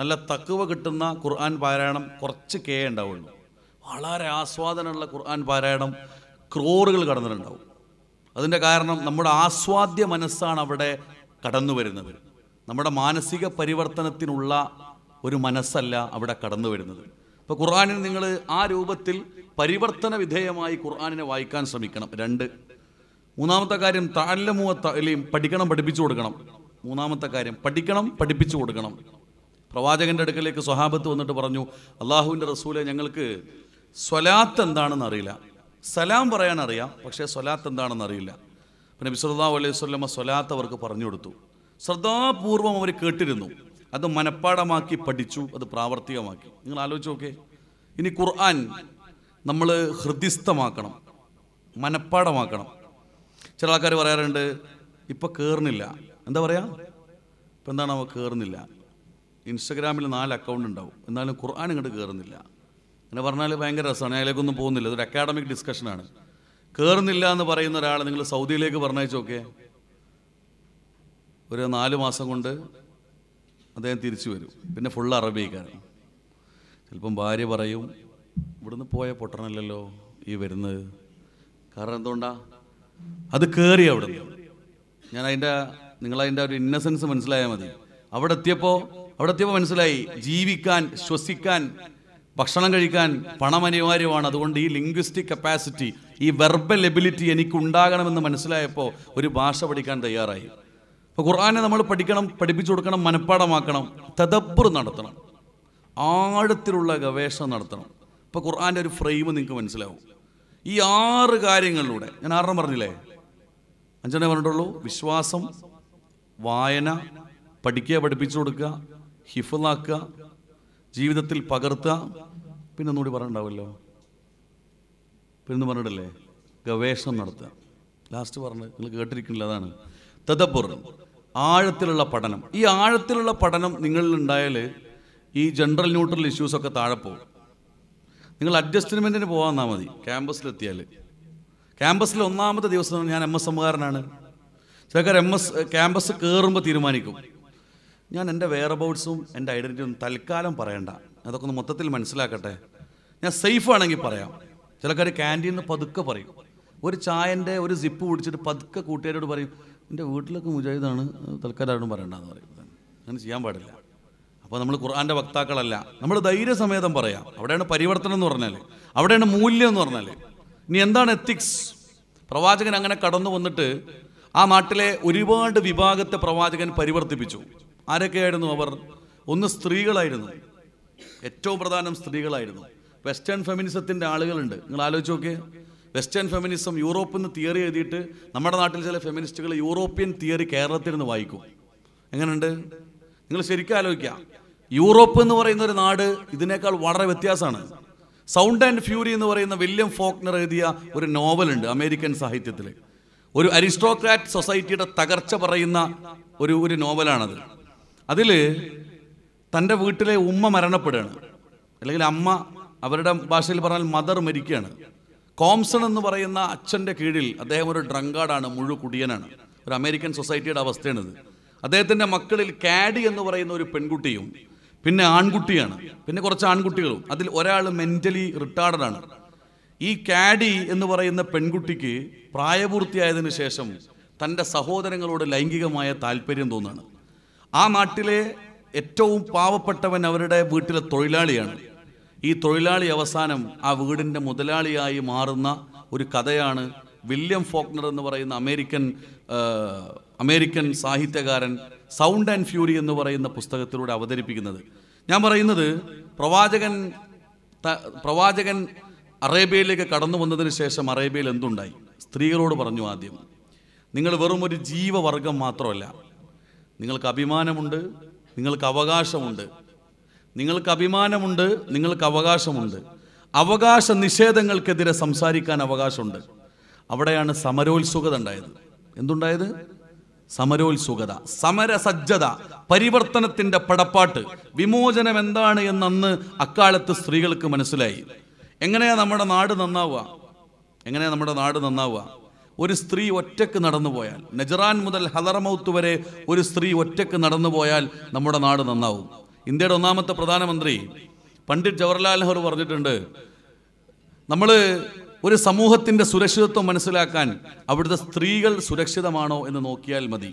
നല്ല തക്കുവ കിട്ടുന്ന ഖുർആൻ പാരായണം കുറച്ച് കേ ഉണ്ടാവുള്ളൂ വളരെ ആസ്വാദനമുള്ള ഖുർആൻ പാരായണം ക്രോറുകൾ കടന്നിട്ടുണ്ടാവും അതിൻ്റെ കാരണം നമ്മുടെ ആസ്വാദ്യ മനസ്സാണ് അവിടെ കടന്നു വരുന്നത് നമ്മുടെ മാനസിക പരിവർത്തനത്തിനുള്ള ഒരു മനസ്സല്ല അവിടെ കടന്നു വരുന്നത് ഇപ്പോൾ ഖുർആാനിന് നിങ്ങൾ ആ രൂപത്തിൽ പരിവർത്തന വിധേയമായി ഖുർആാനിനെ വായിക്കാൻ ശ്രമിക്കണം രണ്ട് മൂന്നാമത്തെ കാര്യം താഴലമുവ തലയും പഠിക്കണം പഠിപ്പിച്ചു കൊടുക്കണം മൂന്നാമത്തെ കാര്യം പഠിക്കണം പഠിപ്പിച്ചു കൊടുക്കണം പ്രവാചകന്റെ അടുക്കലേക്ക് സ്വഹാബത്ത് വന്നിട്ട് പറഞ്ഞു അള്ളാഹുവിൻ്റെ റസൂലെ ഞങ്ങൾക്ക് സ്വലാത്ത് എന്താണെന്ന് അറിയില്ല സലാം പറയാൻ അറിയാം പക്ഷേ സ്വലാത്ത് എന്താണെന്ന് അറിയില്ല പിന്നെ ബിസ്വല്ലാ അലൈഹി സ്വല്ലമ്മ സ്വലാത്ത് അവർക്ക് പറഞ്ഞു കൊടുത്തു ശ്രദ്ധാപൂർവം അവർ കേട്ടിരുന്നു അത് മനഃപ്പാടമാക്കി പഠിച്ചു അത് പ്രാവർത്തികമാക്കി നിങ്ങൾ ആലോചിച്ച് നോക്കേ ഇനി ഖുർആൻ നമ്മൾ ഹൃദ്യസ്ഥമാക്കണം മനഃപ്പാടമാക്കണം ചില ആൾക്കാർ പറയാറുണ്ട് ഇപ്പം കയറുന്നില്ല എന്താ പറയുക ഇപ്പം എന്താണ് അവ കയറുന്നില്ല ഇൻസ്റ്റഗ്രാമിൽ നാല് അക്കൗണ്ട് ഉണ്ടാവും എന്നാലും ഖുർആൻ ഇങ്ങോട്ട് കയറുന്നില്ല അങ്ങനെ പറഞ്ഞാൽ ഭയങ്കര രസമാണ് അതിലേക്കൊന്നും പോകുന്നില്ല ഇതൊരു അക്കാഡമിക് ഡിസ്കഷനാണ് കയറുന്നില്ല എന്ന് പറയുന്ന ഒരാൾ നിങ്ങൾ സൗദിയിലേക്ക് പറഞ്ഞയച്ചോക്കെ ഒരു നാല് മാസം കൊണ്ട് അദ്ദേഹം തിരിച്ചു വരും പിന്നെ ഫുൾ അറബിക്കാണ് ചിലപ്പം ഭാര്യ പറയും ഇവിടുന്ന് പോയ പൊട്ടണല്ലോ ഈ വരുന്നത് കാരണം എന്തുകൊണ്ടാ അത് കയറി അവിടെ ഞാൻ അതിൻ്റെ നിങ്ങളതിൻ്റെ ഒരു ഇന്നസെൻസ് മനസ്സിലായാൽ മതി അവിടെ എത്തിയപ്പോൾ അവിടെ എത്തിയപ്പോൾ മനസ്സിലായി ജീവിക്കാൻ ശ്വസിക്കാൻ ഭക്ഷണം കഴിക്കാൻ പണം അനിവാര്യമാണ് അതുകൊണ്ട് ഈ ലിംഗ്വിസ്റ്റിക് കപ്പാസിറ്റി ഈ വെർബൽ എബിലിറ്റി എനിക്ക് ഉണ്ടാകണമെന്ന് മനസ്സിലായപ്പോൾ ഒരു ഭാഷ പഠിക്കാൻ തയ്യാറായി അപ്പോൾ ഖുർആാനെ നമ്മൾ പഠിക്കണം പഠിപ്പിച്ചു കൊടുക്കണം മനഃപ്പാടമാക്കണം തദബ്ബർ നടത്തണം ആഴത്തിലുള്ള ഗവേഷണം നടത്തണം ഇപ്പോൾ ഖുർആാൻ്റെ ഒരു ഫ്രെയിം നിങ്ങൾക്ക് മനസ്സിലാവും ഈ ആറ് കാര്യങ്ങളിലൂടെ ഞാൻ ആറെണ്ണം പറഞ്ഞില്ലേ അഞ്ചെണ്ണേ പറഞ്ഞിട്ടുള്ളൂ വിശ്വാസം വായന പഠിക്കുക പഠിപ്പിച്ചു കൊടുക്കുക ഹിഫലാക്കുക ജീവിതത്തിൽ പകർത്തുക പിന്നെ ഒന്നുകൂടി പറഞ്ഞിട്ടുണ്ടാവുമല്ലോ പിന്നെ പറഞ്ഞിട്ടല്ലേ ഗവേഷണം നടത്തുക ലാസ്റ്റ് പറഞ്ഞ് നിങ്ങൾ കേട്ടിരിക്കുന്നില്ല അതാണ് തദബുർ ആഴത്തിലുള്ള പഠനം ഈ ആഴത്തിലുള്ള പഠനം നിങ്ങളിൽ ഉണ്ടായാൽ ഈ ജനറൽ ന്യൂട്രൽ ഇഷ്യൂസൊക്കെ താഴെ പോകും നിങ്ങൾ അഡ്ജസ്റ്റ്മെൻറ്റിന് പോകാമെന്നാൽ മതി ക്യാമ്പസിലെത്തിയാൽ ക്യാമ്പസിൽ ഒന്നാമത്തെ ദിവസം ഞാൻ എം എസ് എമ്മുകാരനാണ് ചിലക്കാർ എം എസ് ക്യാമ്പസ് കയറുമ്പോൾ തീരുമാനിക്കും ഞാൻ എൻ്റെ വെയർ അബൌട്ട്സും എൻ്റെ ഐഡൻറ്റിറ്റിയും തൽക്കാലം പറയണ്ട അതൊക്കെ ഒന്ന് മൊത്തത്തിൽ മനസ്സിലാക്കട്ടെ ഞാൻ സേഫ് ആണെങ്കിൽ പറയാം ചിലക്കാർ ക്യാൻറ്റീൻ എന്ന് പതുക്കെ പറയും ഒരു ചായൻ്റെ ഒരു സിപ്പ് പിടിച്ചിട്ട് പതുക്കെ കൂട്ടുകാരോട് പറയും എൻ്റെ വീട്ടിലൊക്കെ മുജാഹിദാണ് തൽക്കാലം പറയണ്ടെന്ന് പറയും അങ്ങനെ ചെയ്യാൻ പാടില്ല അപ്പോൾ നമ്മൾ ഖുർആാൻ്റെ വക്താക്കളല്ല നമ്മൾ ധൈര്യസമേതം പറയാം അവിടെയാണ് പരിവർത്തനം എന്ന് പറഞ്ഞാൽ അവിടെയാണ് മൂല്യം എന്ന് പറഞ്ഞാൽ ഇനി എന്താണ് എത്തിക്സ് പ്രവാചകൻ അങ്ങനെ കടന്നു വന്നിട്ട് ആ നാട്ടിലെ ഒരുപാട് വിഭാഗത്തെ പ്രവാചകൻ പരിവർത്തിപ്പിച്ചു ആരൊക്കെയായിരുന്നു അവർ ഒന്ന് സ്ത്രീകളായിരുന്നു ഏറ്റവും പ്രധാനം സ്ത്രീകളായിരുന്നു വെസ്റ്റേൺ ഫെമിനിസത്തിൻ്റെ ആളുകളുണ്ട് നിങ്ങൾ ആലോചിച്ച് നോക്കിയേ വെസ്റ്റേൺ ഫെമിനിസം യൂറോപ്പിൽ നിന്ന് തിയറി എഴുതിയിട്ട് നമ്മുടെ നാട്ടിൽ ചില ഫെമിനിസ്റ്റുകൾ യൂറോപ്യൻ തിയറി കേരളത്തിൽ നിന്ന് വായിക്കും എങ്ങനെയുണ്ട് നിങ്ങൾ ശരിക്കും ആലോചിക്കുക യൂറോപ്പ് എന്ന് പറയുന്ന ഒരു നാട് ഇതിനേക്കാൾ വളരെ വ്യത്യാസമാണ് സൗണ്ട് ആൻഡ് ഫ്യൂരി എന്ന് പറയുന്ന വില്യം ഫോക്നർ എഴുതിയ ഒരു നോവലുണ്ട് അമേരിക്കൻ സാഹിത്യത്തിൽ ഒരു അരിസ്റ്റോക്രാറ്റ് സൊസൈറ്റിയുടെ തകർച്ച പറയുന്ന ഒരു ഒരു നോവലാണത് അതിൽ തൻ്റെ വീട്ടിലെ ഉമ്മ മരണപ്പെടുകയാണ് അല്ലെങ്കിൽ അമ്മ അവരുടെ ഭാഷയിൽ പറഞ്ഞാൽ മദർ മരിക്കുകയാണ് കോംസൺ എന്ന് പറയുന്ന അച്ഛൻ്റെ കീഴിൽ അദ്ദേഹം ഒരു ഡ്രങ്കാർഡാണ് മുഴു കുടിയനാണ് ഒരു അമേരിക്കൻ സൊസൈറ്റിയുടെ അവസ്ഥയാണിത് അദ്ദേഹത്തിൻ്റെ മക്കളിൽ കാഡി എന്ന് പറയുന്ന ഒരു പെൺകുട്ടിയും പിന്നെ ആൺകുട്ടിയാണ് പിന്നെ കുറച്ച് ആൺകുട്ടികളും അതിൽ ഒരാൾ മെൻ്റലി റിട്ടാർഡാണ് ഈ കാഡി എന്ന് പറയുന്ന പെൺകുട്ടിക്ക് പ്രായപൂർത്തിയായതിനു ശേഷം തൻ്റെ സഹോദരങ്ങളോട് ലൈംഗികമായ താല്പര്യം തോന്നുകയാണ് ആ നാട്ടിലെ ഏറ്റവും പാവപ്പെട്ടവൻ അവരുടെ വീട്ടിലെ തൊഴിലാളിയാണ് ഈ തൊഴിലാളി അവസാനം ആ വീടിൻ്റെ മുതലാളിയായി മാറുന്ന ഒരു കഥയാണ് വില്യം ഫോക്നർ എന്ന് പറയുന്ന അമേരിക്കൻ അമേരിക്കൻ സാഹിത്യകാരൻ സൗണ്ട് ആൻഡ് ഫ്യൂരി എന്ന് പറയുന്ന പുസ്തകത്തിലൂടെ അവതരിപ്പിക്കുന്നത് ഞാൻ പറയുന്നത് പ്രവാചകൻ പ്രവാചകൻ അറേബ്യയിലേക്ക് കടന്നു വന്നതിന് ശേഷം അറേബ്യയിൽ എന്തുണ്ടായി സ്ത്രീകളോട് പറഞ്ഞു ആദ്യം നിങ്ങൾ വെറും ഒരു ജീവവർഗം മാത്രമല്ല നിങ്ങൾക്ക് അഭിമാനമുണ്ട് നിങ്ങൾക്ക് അവകാശമുണ്ട് നിങ്ങൾക്ക് അഭിമാനമുണ്ട് നിങ്ങൾക്ക് അവകാശമുണ്ട് അവകാശ നിഷേധങ്ങൾക്കെതിരെ സംസാരിക്കാൻ അവകാശമുണ്ട് അവിടെയാണ് സമരോത്സുകത ഉണ്ടായത് എന്തുണ്ടായത് സമരോത്സുകത സമരസജ്ജത പരിവർത്തനത്തിന്റെ പടപ്പാട്ട് വിമോചനം എന്താണ് എന്നന്ന് അക്കാലത്ത് സ്ത്രീകൾക്ക് മനസ്സിലായി എങ്ങനെയാ നമ്മുടെ നാട് നന്നാവുക എങ്ങനെയാ നമ്മുടെ നാട് നന്നാവുക ഒരു സ്ത്രീ ഒറ്റക്ക് നടന്നു പോയാൽ നജറാൻ മുതൽ ഹദറമൌത്ത് വരെ ഒരു സ്ത്രീ ഒറ്റക്ക് നടന്നു പോയാൽ നമ്മുടെ നാട് നന്നാവും ഇന്ത്യയുടെ ഒന്നാമത്തെ പ്രധാനമന്ത്രി പണ്ഡിറ്റ് ജവഹർലാൽ നെഹ്റു പറഞ്ഞിട്ടുണ്ട് നമ്മൾ ഒരു സമൂഹത്തിൻ്റെ സുരക്ഷിതത്വം മനസ്സിലാക്കാൻ അവിടുത്തെ സ്ത്രീകൾ സുരക്ഷിതമാണോ എന്ന് നോക്കിയാൽ മതി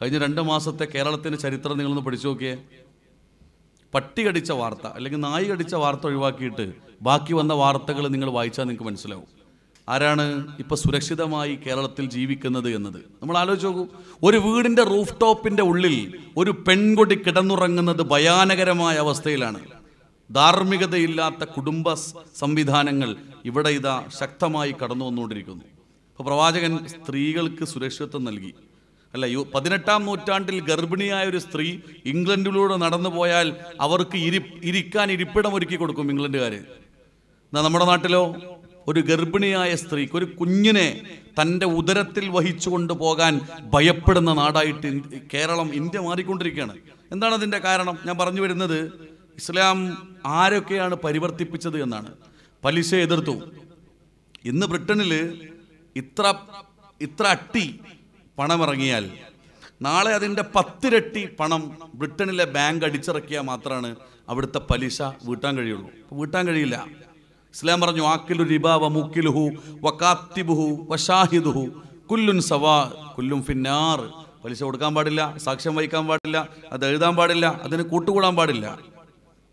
കഴിഞ്ഞ രണ്ട് മാസത്തെ കേരളത്തിൻ്റെ ചരിത്രം നിങ്ങളൊന്ന് പഠിച്ചു നോക്കിയേ പട്ടി കടിച്ച വാർത്ത അല്ലെങ്കിൽ നായി കടിച്ച വാർത്ത ഒഴിവാക്കിയിട്ട് ബാക്കി വന്ന വാർത്തകൾ നിങ്ങൾ വായിച്ചാൽ നിങ്ങൾക്ക് മനസ്സിലാവും ആരാണ് ഇപ്പോൾ സുരക്ഷിതമായി കേരളത്തിൽ ജീവിക്കുന്നത് എന്നത് നമ്മൾ ആലോചിച്ച് നോക്കൂ ഒരു വീടിൻ്റെ റൂഫ് ടോപ്പിൻ്റെ ഉള്ളിൽ ഒരു പെൺകുട്ടി കിടന്നുറങ്ങുന്നത് ഭയാനകരമായ അവസ്ഥയിലാണ് ധാർമ്മികതയില്ലാത്ത കുടുംബ സംവിധാനങ്ങൾ ഇവിടെ ഇതാ ശക്തമായി കടന്നു വന്നുകൊണ്ടിരിക്കുന്നു ഇപ്പോൾ പ്രവാചകൻ സ്ത്രീകൾക്ക് സുരക്ഷിതത്വം നൽകി അല്ല യു പതിനെട്ടാം നൂറ്റാണ്ടിൽ ഗർഭിണിയായ ഒരു സ്ത്രീ ഇംഗ്ലണ്ടിലൂടെ നടന്നു പോയാൽ അവർക്ക് ഇരി ഇരിക്കാൻ ഇരിപ്പിടം ഒരുക്കി കൊടുക്കും ഇംഗ്ലണ്ടുകാർ എന്നാൽ നമ്മുടെ നാട്ടിലോ ഒരു ഗർഭിണിയായ സ്ത്രീക്ക് ഒരു കുഞ്ഞിനെ തൻ്റെ ഉദരത്തിൽ വഹിച്ചുകൊണ്ട് പോകാൻ ഭയപ്പെടുന്ന നാടായിട്ട് കേരളം ഇന്ത്യ മാറിക്കൊണ്ടിരിക്കുകയാണ് എന്താണ് അതിൻ്റെ കാരണം ഞാൻ പറഞ്ഞു വരുന്നത് ഇസ്ലാം ആരൊക്കെയാണ് പരിവർത്തിപ്പിച്ചത് എന്നാണ് പലിശ എതിർത്തു ഇന്ന് ബ്രിട്ടനിൽ ഇത്ര ഇത്ര അട്ടി പണമിറങ്ങിയാൽ നാളെ അതിൻ്റെ പത്തിരട്ടി പണം ബ്രിട്ടനിലെ ബാങ്ക് അടിച്ചിറക്കിയാൽ മാത്രമാണ് അവിടുത്തെ പലിശ വീട്ടാൻ കഴിയുള്ളൂ വീട്ടാൻ കഴിയില്ല ഇസ്ലാം പറഞ്ഞു ആക്കിലു റിബാവ മുക്കിലുഹു വക്കാത്തിബുഹു വഷാഹിദുഹു കുല്ലുൻ സവാ കുല്ലും ഫിന്നാർ പലിശ കൊടുക്കാൻ പാടില്ല സാക്ഷ്യം വഹിക്കാൻ പാടില്ല അത് എഴുതാൻ പാടില്ല അതിന് കൂട്ടുകൂടാൻ പാടില്ല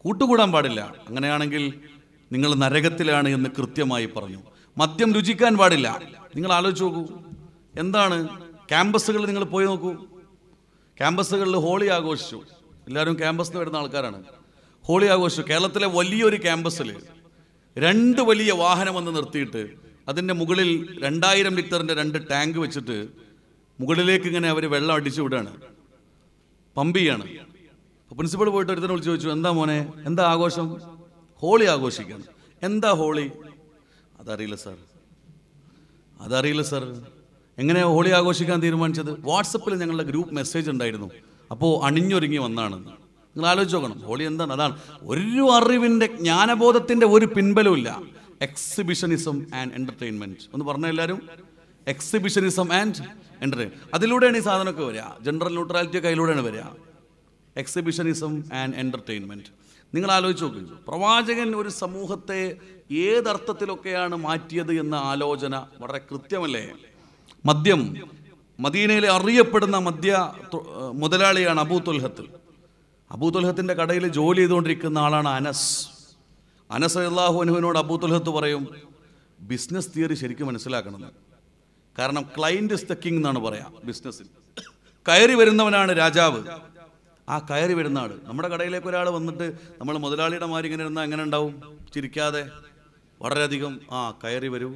കൂട്ടുകൂടാൻ പാടില്ല അങ്ങനെയാണെങ്കിൽ നിങ്ങൾ നരകത്തിലാണ് എന്ന് കൃത്യമായി പറഞ്ഞു മദ്യം രുചിക്കാൻ പാടില്ല നിങ്ങൾ ആലോചിച്ച് നോക്കൂ എന്താണ് ക്യാമ്പസുകളിൽ നിങ്ങൾ പോയി നോക്കൂ ക്യാമ്പസുകളിൽ ഹോളി ആഘോഷിച്ചു എല്ലാവരും ക്യാമ്പസിൽ വരുന്ന ആൾക്കാരാണ് ഹോളി ആഘോഷിച്ചു കേരളത്തിലെ വലിയൊരു ക്യാമ്പസിൽ രണ്ട് വലിയ വാഹനം വന്ന് നിർത്തിയിട്ട് അതിൻ്റെ മുകളിൽ രണ്ടായിരം ലിറ്ററിൻ്റെ രണ്ട് ടാങ്ക് വെച്ചിട്ട് മുകളിലേക്ക് ഇങ്ങനെ അവർ വെള്ളം അടിച്ചു വിടുകയാണ് പമ്പ് ചെയ്യാണ് അപ്പോൾ പ്രിൻസിപ്പൾ പോയിട്ട് ഒരുത്തനെ വിളിച്ച് ചോദിച്ചു എന്താ മോനെ എന്താ ആഘോഷം ഹോളി ആഘോഷിക്കാണ് എന്താ ഹോളി അതറിയില്ല സാർ അതറിയില്ല സാർ എങ്ങനെ ഹോളി ആഘോഷിക്കാൻ തീരുമാനിച്ചത് വാട്സപ്പിൽ ഞങ്ങളുടെ ഗ്രൂപ്പ് മെസ്സേജ് ഉണ്ടായിരുന്നു അപ്പോൾ അണിഞ്ഞൊരുങ്ങി വന്നാണ് നിങ്ങൾ ആലോചിച്ച് നോക്കണം ഹോളി എന്താണ് അതാണ് ഒരു അറിവിൻ്റെ ജ്ഞാനബോധത്തിൻ്റെ ഒരു പിൻബലമില്ല എക്സിബിഷനിസം ആൻഡ് എൻ്റർടൈൻമെൻറ്റ് ഒന്ന് പറഞ്ഞ എല്ലാവരും എക്സിബിഷനിസം ആൻഡ് എൻ്റർടൈൻമെൻറ്റ് അതിലൂടെയാണ് ഈ സാധനമൊക്കെ വരിക ജനറൽ ഒക്കെ അതിലൂടെയാണ് വരിക എക്സിബിഷനിസം ആൻഡ് എൻ്റർടൈൻമെൻറ്റ് നിങ്ങൾ ആലോചിച്ച് നോക്കൂ പ്രവാചകൻ ഒരു സമൂഹത്തെ ഏതർത്ഥത്തിലൊക്കെയാണ് മാറ്റിയത് എന്ന ആലോചന വളരെ കൃത്യമല്ലേ മദ്യം മദീനയിലെ അറിയപ്പെടുന്ന മദ്യ മുതലാളിയാണ് അബൂത്തുൽഹത്തിൽ അബൂതുൽഹത്തിൻ്റെ കടയിൽ ജോലി ചെയ്തുകൊണ്ടിരിക്കുന്ന ആളാണ് അനസ് അനസ് അള്ളാഹു അനുവിനോട് അബൂതുൽഹത്ത് പറയും ബിസിനസ് തിയറി ശരിക്കും മനസ്സിലാക്കണം കാരണം ക്ലൈൻറ്റ് ഇസ് എന്നാണ് പറയാം ബിസിനസ്സിൽ കയറി വരുന്നവനാണ് രാജാവ് ആ കയറി വരുന്ന ആൾ നമ്മുടെ കടയിലേക്ക് ഒരാൾ വന്നിട്ട് നമ്മൾ മുതലാളിയുടെ മാതിരി ഇങ്ങനെ ഇരുന്നാൽ എങ്ങനെ ഉണ്ടാവും ചിരിക്കാതെ വളരെയധികം ആ കയറി വരൂ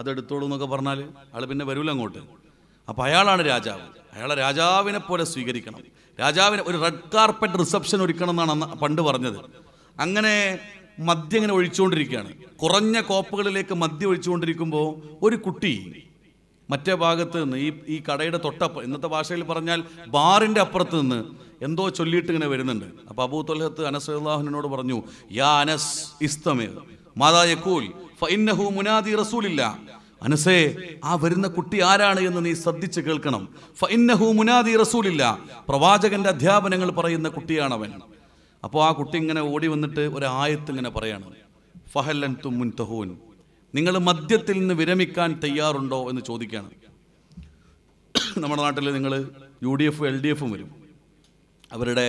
അതെടുത്തോളൂ എന്നൊക്കെ പറഞ്ഞാൽ ആൾ പിന്നെ വരൂല അങ്ങോട്ട് അപ്പോൾ അയാളാണ് രാജാവ് അയാളെ രാജാവിനെ പോലെ സ്വീകരിക്കണം രാജാവിന് ഒരു റെഡ് കാർപ്പറ്റ് റിസപ്ഷൻ ഒരുക്കണം എന്നാണ് പണ്ട് പറഞ്ഞത് അങ്ങനെ മദ്യം ഇങ്ങനെ ഒഴിച്ചുകൊണ്ടിരിക്കുകയാണ് കുറഞ്ഞ കോപ്പുകളിലേക്ക് മദ്യം ഒഴിച്ചുകൊണ്ടിരിക്കുമ്പോൾ ഒരു കുട്ടി മറ്റേ ഭാഗത്ത് നിന്ന് ഈ ഈ കടയുടെ തൊട്ടപ്പ് ഇന്നത്തെ ഭാഷയിൽ പറഞ്ഞാൽ ബാറിൻ്റെ അപ്പുറത്ത് നിന്ന് എന്തോ ചൊല്ലിയിട്ട് ഇങ്ങനെ വരുന്നുണ്ട് അപ്പോൾ അബൂ തൊലഹത്ത് അനസ് അള്ളാഹുനോട് പറഞ്ഞു യാ അനസ് ഇസ്തമേ മാതാ യക്കൂൽ ഫൈന്നഹു മുനാദി റസൂലില്ല അനസേ ആ വരുന്ന കുട്ടി ആരാണ് എന്ന് നീ ശ്രദ്ധിച്ച് കേൾക്കണം ഫൈന്നഹു മുനാദി റസൂലില്ല പ്രവാചകന്റെ അധ്യാപനങ്ങൾ പറയുന്ന കുട്ടിയാണവൻ അപ്പോൾ ആ കുട്ടി ഇങ്ങനെ ഓടി വന്നിട്ട് ഒരു ആയത്ത് ഇങ്ങനെ പറയാണ് ഫഹല്ലൻ തുമ്മുൻ തഹൂൻ നിങ്ങൾ മദ്യത്തിൽ നിന്ന് വിരമിക്കാൻ തയ്യാറുണ്ടോ എന്ന് ചോദിക്കുകയാണ് നമ്മുടെ നാട്ടിൽ നിങ്ങൾ യു ഡി എഫും എൽ ഡി എഫും വരും അവരുടെ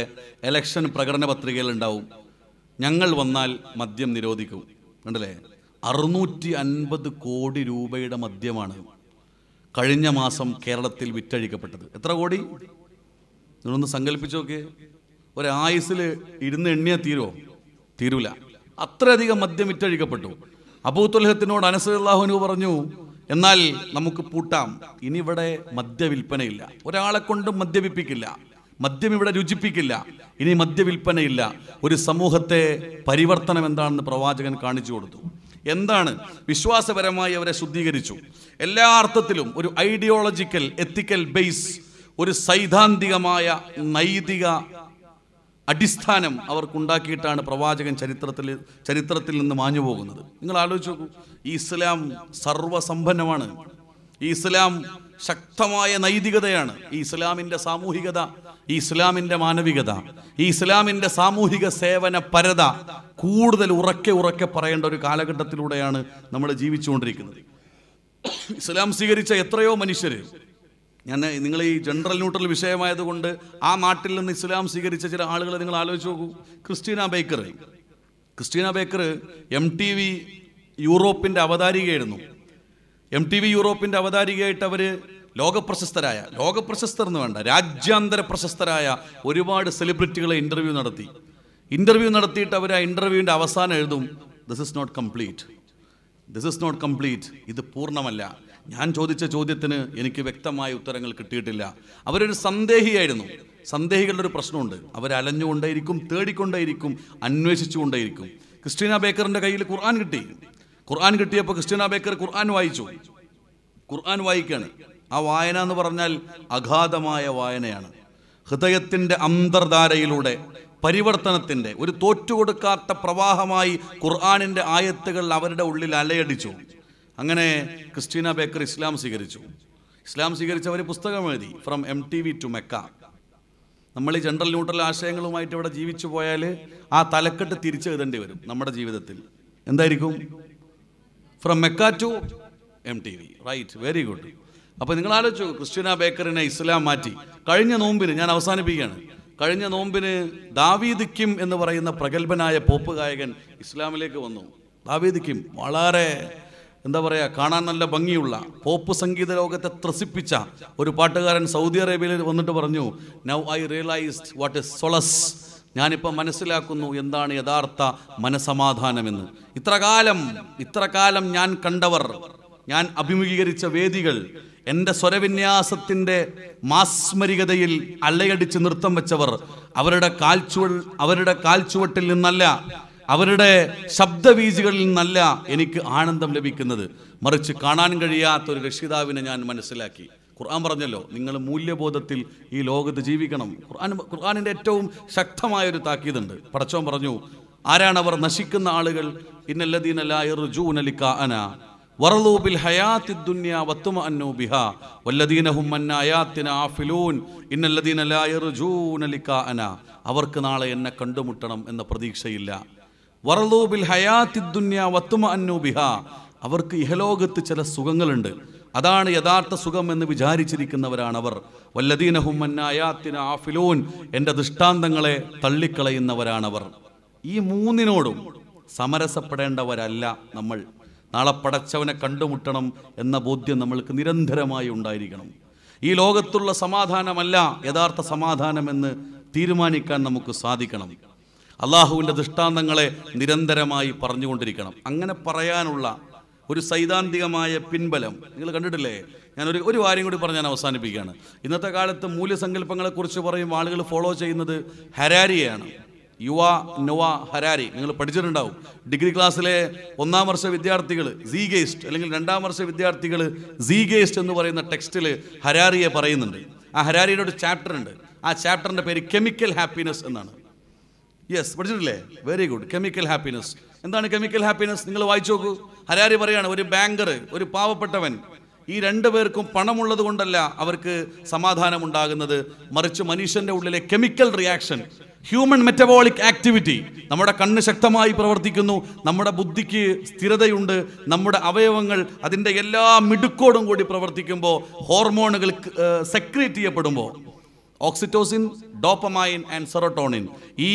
എലക്ഷൻ പ്രകടന പത്രികയിൽ ഉണ്ടാവും ഞങ്ങൾ വന്നാൽ മദ്യം നിരോധിക്കും ഉണ്ടല്ലേ അറുന്നൂറ്റി അൻപത് കോടി രൂപയുടെ മദ്യമാണ് കഴിഞ്ഞ മാസം കേരളത്തിൽ വിറ്റഴിക്കപ്പെട്ടത് എത്ര കോടി നിങ്ങളൊന്ന് സങ്കല്പിച്ചു നോക്കിയേ ഒരായുസിൽ ഇരുന്ന് എണ്ണിയാൽ തീരുമോ തീരൂല അത്രയധികം മദ്യം വിറ്റഴിക്കപ്പെട്ടു അബൂത്തുലഹത്തിനോട് അനസല്ലാഹുനു പറഞ്ഞു എന്നാൽ നമുക്ക് പൂട്ടാം ഇനി ഇവിടെ മദ്യവില്പനയില്ല ഒരാളെ കൊണ്ടും മദ്യപിപ്പിക്കില്ല മദ്യം ഇവിടെ രുചിപ്പിക്കില്ല ഇനി മദ്യവില്പനയില്ല ഒരു സമൂഹത്തെ പരിവർത്തനം എന്താണെന്ന് പ്രവാചകൻ കാണിച്ചു കൊടുത്തു എന്താണ് വിശ്വാസപരമായി അവരെ ശുദ്ധീകരിച്ചു എല്ലാ അർത്ഥത്തിലും ഒരു ഐഡിയോളജിക്കൽ എത്തിക്കൽ ബേസ് ഒരു സൈദ്ധാന്തികമായ നൈതിക അടിസ്ഥാനം അവർക്കുണ്ടാക്കിയിട്ടാണ് പ്രവാചകൻ ചരിത്രത്തിൽ ചരിത്രത്തിൽ നിന്ന് മാഞ്ഞു പോകുന്നത് നിങ്ങൾ ആലോചിച്ചു നോക്കൂ ഈ ഇസ്ലാം സർവസമ്പന്നമാണ് ഈ ഇസ്ലാം ശക്തമായ നൈതികതയാണ് ഈ ഇസ്ലാമിൻ്റെ സാമൂഹികത ഈ ഇസ്ലാമിൻ്റെ മാനവികത ഈ ഇസ്ലാമിൻ്റെ സാമൂഹിക സേവന പരത കൂടുതൽ ഉറക്കെ ഉറക്കെ പറയേണ്ട ഒരു കാലഘട്ടത്തിലൂടെയാണ് നമ്മൾ ജീവിച്ചുകൊണ്ടിരിക്കുന്നത് ഇസ്ലാം സ്വീകരിച്ച എത്രയോ മനുഷ്യർ ഞാൻ നിങ്ങൾ ഈ ജനറൽ ന്യൂട്രൽ വിഷയമായതുകൊണ്ട് ആ നാട്ടിൽ നിന്ന് ഇസ്ലാം സ്വീകരിച്ച ചില ആളുകളെ നിങ്ങൾ ആലോചിച്ച് നോക്കൂ Christina Baker Christina Baker M T V യൂറോപ്പിൻ്റെ അവതാരികയായിരുന്നു എം ടി വി യൂറോപ്പിൻ്റെ അവതാരികയായിട്ട് അവർ ലോകപ്രശസ്തരായ ലോകപ്രശസ്തർ എന്ന് വേണ്ട രാജ്യാന്തര പ്രശസ്തരായ ഒരുപാട് സെലിബ്രിറ്റികളെ ഇൻ്റർവ്യൂ നടത്തി ഇൻ്റർവ്യൂ നടത്തിയിട്ട് അവർ ആ ഇൻ്റർവ്യൂവിൻ്റെ അവസാനം എഴുതും this is not complete this is not complete ഇത് പൂർണ്ണമല്ല ഞാൻ ചോദിച്ച ചോദ്യത്തിന് എനിക്ക് വ്യക്തമായ ഉത്തരങ്ങൾ കിട്ടിയിട്ടില്ല അവരൊരു സന്ദേഹിയായിരുന്നു സന്ദേഹികളുടെ ഒരു പ്രശ്നമുണ്ട് അവരലഞ്ഞുകൊണ്ടേയിരിക്കും തേടിക്കൊണ്ടേയിരിക്കും അന്വേഷിച്ചുകൊണ്ടേയിരിക്കും ക്രിസ്റ്റീന ബേക്കറിൻ്റെ കയ്യിൽ ഖുർആൻ കിട്ടി ഖുർആൻ കിട്ടിയപ്പോൾ ക്രിസ്റ്റീന ബേക്കർ ഖുർആൻ വായിച്ചു ഖുർആൻ വായിക്കുകയാണ് ആ വായന എന്ന് പറഞ്ഞാൽ അഗാധമായ വായനയാണ് ഹൃദയത്തിൻ്റെ അന്തർധാരയിലൂടെ പരിവർത്തനത്തിൻ്റെ ഒരു തോറ്റുകൊടുക്കാത്ത പ്രവാഹമായി ഖുർആാനിൻ്റെ ആയത്തുകൾ അവരുടെ ഉള്ളിൽ അലയടിച്ചു അങ്ങനെ ക്രിസ്റ്റീന ബേക്കർ ഇസ്ലാം സ്വീകരിച്ചു ഇസ്ലാം സ്വീകരിച്ച അവർ പുസ്തകം എഴുതി from M T V to Mecca നമ്മൾ ഈ ജനറൽ ന്യൂട്രൽ ആശയങ്ങളുമായിട്ട് ഇവിടെ ജീവിച്ചു പോയാൽ ആ തലക്കെട്ട് തിരിച്ചെഴുതേണ്ടി വരും നമ്മുടെ ജീവിതത്തിൽ എന്തായിരിക്കും from Mecca to M T V right very good അപ്പോൾ നിങ്ങൾ ആലോചിച്ചു ക്രിസ്ത്യന ബേക്കറിനെ ഇസ്ലാം മാറ്റി കഴിഞ്ഞ നോമ്പിന് ഞാൻ അവസാനിപ്പിക്കുകയാണ് കഴിഞ്ഞ നോമ്പിന് ദാവീദ് കിം എന്ന് പറയുന്ന പ്രഗത്ഭനായ പോപ്പ് ഗായകൻ ഇസ്ലാമിലേക്ക് വന്നു ദാവീദ് കിം വളരെ എന്താ പറയുക കാണാൻ നല്ല ഭംഗിയുള്ള പോപ്പ് സംഗീത ലോകത്തെ ത്രസിപ്പിച്ച ഒരു പാട്ടുകാരൻ സൗദി അറേബ്യയിൽ വന്നിട്ട് പറഞ്ഞു now I realised what is solace ഞാനിപ്പോൾ മനസ്സിലാക്കുന്നു എന്താണ് യഥാർത്ഥ മനസമാധാനമെന്ന് ഇത്രകാലം ഇത്രകാലം ഞാൻ കണ്ടവർ ഞാൻ അഭിമുഖീകരിച്ച വേദികൾ എൻ്റെ സ്വരവിന്യാസത്തിൻ്റെ മാസ്മരികതയിൽ അല്ലയടിച്ച് നൃത്തം വെച്ചവർ അവരുടെ കാൽച്ചുവ അവരുടെ കാൽച്ചുവട്ടിൽ നിന്നല്ല അവരുടെ ശബ്ദവീചികളിൽ നിന്നല്ല എനിക്ക് ആനന്ദം ലഭിക്കുന്നത് മറിച്ച് കാണാൻ കഴിയാത്ത ഒരു രക്ഷിതാവിനെ ഞാൻ മനസ്സിലാക്കി ഖുർആൻ പറഞ്ഞല്ലോ നിങ്ങൾ മൂല്യബോധത്തിൽ ഈ ലോകത്ത് ജീവിക്കണം ഖുർആൻ ഖുർആാനിൻ്റെ ഏറ്റവും ശക്തമായൊരു താക്കീതുണ്ട് പടച്ചോൻ പറഞ്ഞു ആരാണ് അവർ നശിക്കുന്ന ആളുകൾ ആഫിലൂൻ ഇന്നല്ലദീന അവർക്ക് നാളെ എന്നെ കണ്ടുമുട്ടണം എന്ന പ്രതീക്ഷയില്ല വറലൂബിൽ ഹയാത്തി ദുന്യ വത്തുമ അന്നു ബിഹ അവർക്ക് ഇഹലോകത്ത് ചില സുഖങ്ങളുണ്ട് അതാണ് യഥാർത്ഥ സുഖം എന്ന് വിചാരിച്ചിരിക്കുന്നവരാണവർ വല്ലദീനഹുമ്മന്നായാത്തിന് ആഫിലോൻ എൻ്റെ ദൃഷ്ടാന്തങ്ങളെ തള്ളിക്കളയുന്നവരാണവർ ഈ മൂന്നിനോടും സമരസപ്പെടേണ്ടവരല്ല നമ്മൾ നാളെ പടച്ചവനെ കണ്ടുമുട്ടണം എന്ന ബോധ്യം നമ്മൾക്ക് നിരന്തരമായി ഉണ്ടായിരിക്കണം ഈ ലോകത്തുള്ള സമാധാനമല്ല യഥാർത്ഥ സമാധാനമെന്ന് തീരുമാനിക്കാൻ നമുക്ക് സാധിക്കണം അള്ളാഹുവിൻ്റെ ദൃഷ്ടാന്തങ്ങളെ നിരന്തരമായി പറഞ്ഞുകൊണ്ടിരിക്കണം അങ്ങനെ പറയാനുള്ള ഒരു സൈദ്ധാന്തികമായ പിൻബലം നിങ്ങൾ കണ്ടിട്ടില്ലേ ഞാനൊരു ഒരു കാര്യം കൂടി പറഞ്ഞ് ഞാൻ അവസാനിപ്പിക്കുകയാണ് ഇന്നത്തെ കാലത്ത് മൂല്യസങ്കല്പങ്ങളെക്കുറിച്ച് പറയും ആളുകൾ ഫോളോ ചെയ്യുന്നത് ഹരാരിയാണ് യുവ നുവ ഹരാരി നിങ്ങൾ പഠിച്ചിട്ടുണ്ടാവും ഡിഗ്രി ക്ലാസ്സിലെ ഒന്നാം വർഷ വിദ്യാർത്ഥികൾ സി ഗേസ്റ്റ് അല്ലെങ്കിൽ രണ്ടാം വർഷ വിദ്യാർത്ഥികൾ സി ഗേസ്റ്റ് എന്ന് പറയുന്ന ടെക്സ്റ്റിൽ ഹരാരിയെ പറയുന്നുണ്ട് ആ ഹരാരിയുടെ ഒരു ചാപ്റ്റർ ഉണ്ട് ആ ചാപ്റ്ററിൻ്റെ പേര് കെമിക്കൽ ഹാപ്പിനെസ് എന്നാണ് യെസ് പഠിച്ചിട്ടില്ലേ വെരി ഗുഡ് കെമിക്കൽ ഹാപ്പിനെസ് എന്താണ് കെമിക്കൽ ഹാപ്പിനെസ് നിങ്ങൾ വായിച്ചു നോക്കൂ ഹരാരി പറയാണ് ഒരു ബാങ്കർ ഒരു പാവപ്പെട്ടവൻ ഈ രണ്ടു പേർക്കും പണമുള്ളത് കൊണ്ടല്ല അവർക്ക് സമാധാനം ഉണ്ടാകുന്നത് മറിച്ച് മനുഷ്യന്റെ ഉള്ളിലെ chemical reaction human metabolic activity നമ്മുടെ കണ്ണ് ശക്തമായി പ്രവർത്തിക്കുന്നു നമ്മുടെ ബുദ്ധിക്ക് സ്ഥിരതയുണ്ട് നമ്മുടെ അവയവങ്ങൾ അതിൻ്റെ എല്ലാ മിടുക്കോടും കൂടി പ്രവർത്തിക്കുമ്പോൾ ഹോർമോണുകൾ സെക്രിയേറ്റ് ചെയ്യപ്പെടുമ്പോൾ ഓക്സിറ്റോസിൻ ഡോപ്പമൈൻ ആൻഡ് സെറോട്ടോണിൻ ഈ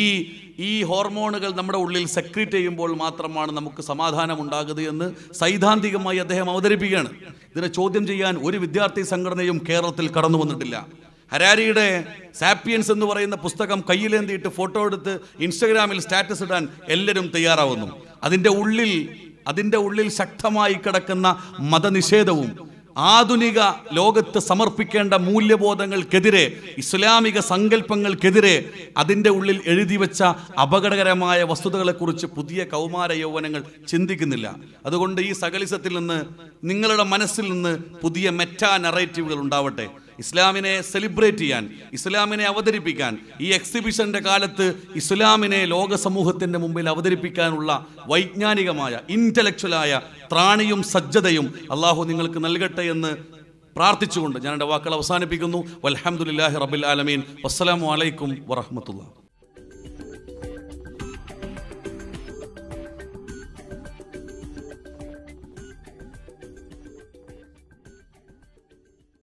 ഈ ഹോർമോണുകൾ നമ്മുടെ ഉള്ളിൽ സെക്രീറ്റ് ചെയ്യുമ്പോൾ മാത്രമാണ് നമുക്ക് സമാധാനം ഉണ്ടാകുന്നത് എന്ന് സൈദ്ധാന്തികമായി അദ്ദേഹം അവതരിപ്പിക്കുകയാണ് ഇതിനെ ചോദ്യം ചെയ്യാൻ ഒരു വിദ്യാർത്ഥി സംഘടനയും കേരളത്തിൽ കടന്നു വന്നിട്ടില്ല ഹരാരിയുടെ സാപ്പിയൻസ് എന്ന് പറയുന്ന പുസ്തകം കയ്യിലേന്തിയിട്ട് ഫോട്ടോ എടുത്ത് ഇൻസ്റ്റഗ്രാമിൽ സ്റ്റാറ്റസ് ഇടാൻ എല്ലാവരും തയ്യാറാവുന്നു അതിൻ്റെ ഉള്ളിൽ അതിൻ്റെ ഉള്ളിൽ ശക്തമായി കിടക്കുന്ന മതനിഷേധവും ആധുനിക ലോകത്ത് സമർപ്പിക്കേണ്ട മൂല്യബോധങ്ങൾക്കെതിരെ ഇസ്ലാമിക സങ്കല്പങ്ങൾക്കെതിരെ അതിൻ്റെ ഉള്ളിൽ എഴുതി വെച്ച അപകടകരമായ വസ്തുതകളെക്കുറിച്ച് പുതിയ കൗമാര യൗവനങ്ങൾ ചിന്തിക്കുന്നില്ല അതുകൊണ്ട് ഈ സകലിസത്തിൽ നിന്ന് നിങ്ങളുടെ മനസ്സിൽ നിന്ന് പുതിയ മെറ്റാ നറേറ്റീവുകൾ ഉണ്ടാവട്ടെ ഇസ്ലാമിനെ സെലിബ്രേറ്റ് ചെയ്യാൻ ഇസ്ലാമിനെ അവതരിപ്പിക്കാൻ ഈ എക്സിബിഷൻ്റെ കാലത്ത് ഇസ്ലാമിനെ ലോക സമൂഹത്തിൻ്റെ മുമ്പിൽ അവതരിപ്പിക്കാനുള്ള വൈജ്ഞാനികമായ ഇൻ്റലക്ച്വലായ ത്രാണിയും സജ്ജതയും അള്ളാഹു നിങ്ങൾക്ക് നൽകട്ടെ എന്ന് പ്രാർത്ഥിച്ചുകൊണ്ട് ഞാൻ എൻ്റെ വാക്കുകൾ അവസാനിപ്പിക്കുന്നു വലഹമുല്ലാഹി റബിൽ ആലമീൻ വസ്സലാമലൈക്കും വറഹമത്തുള്ള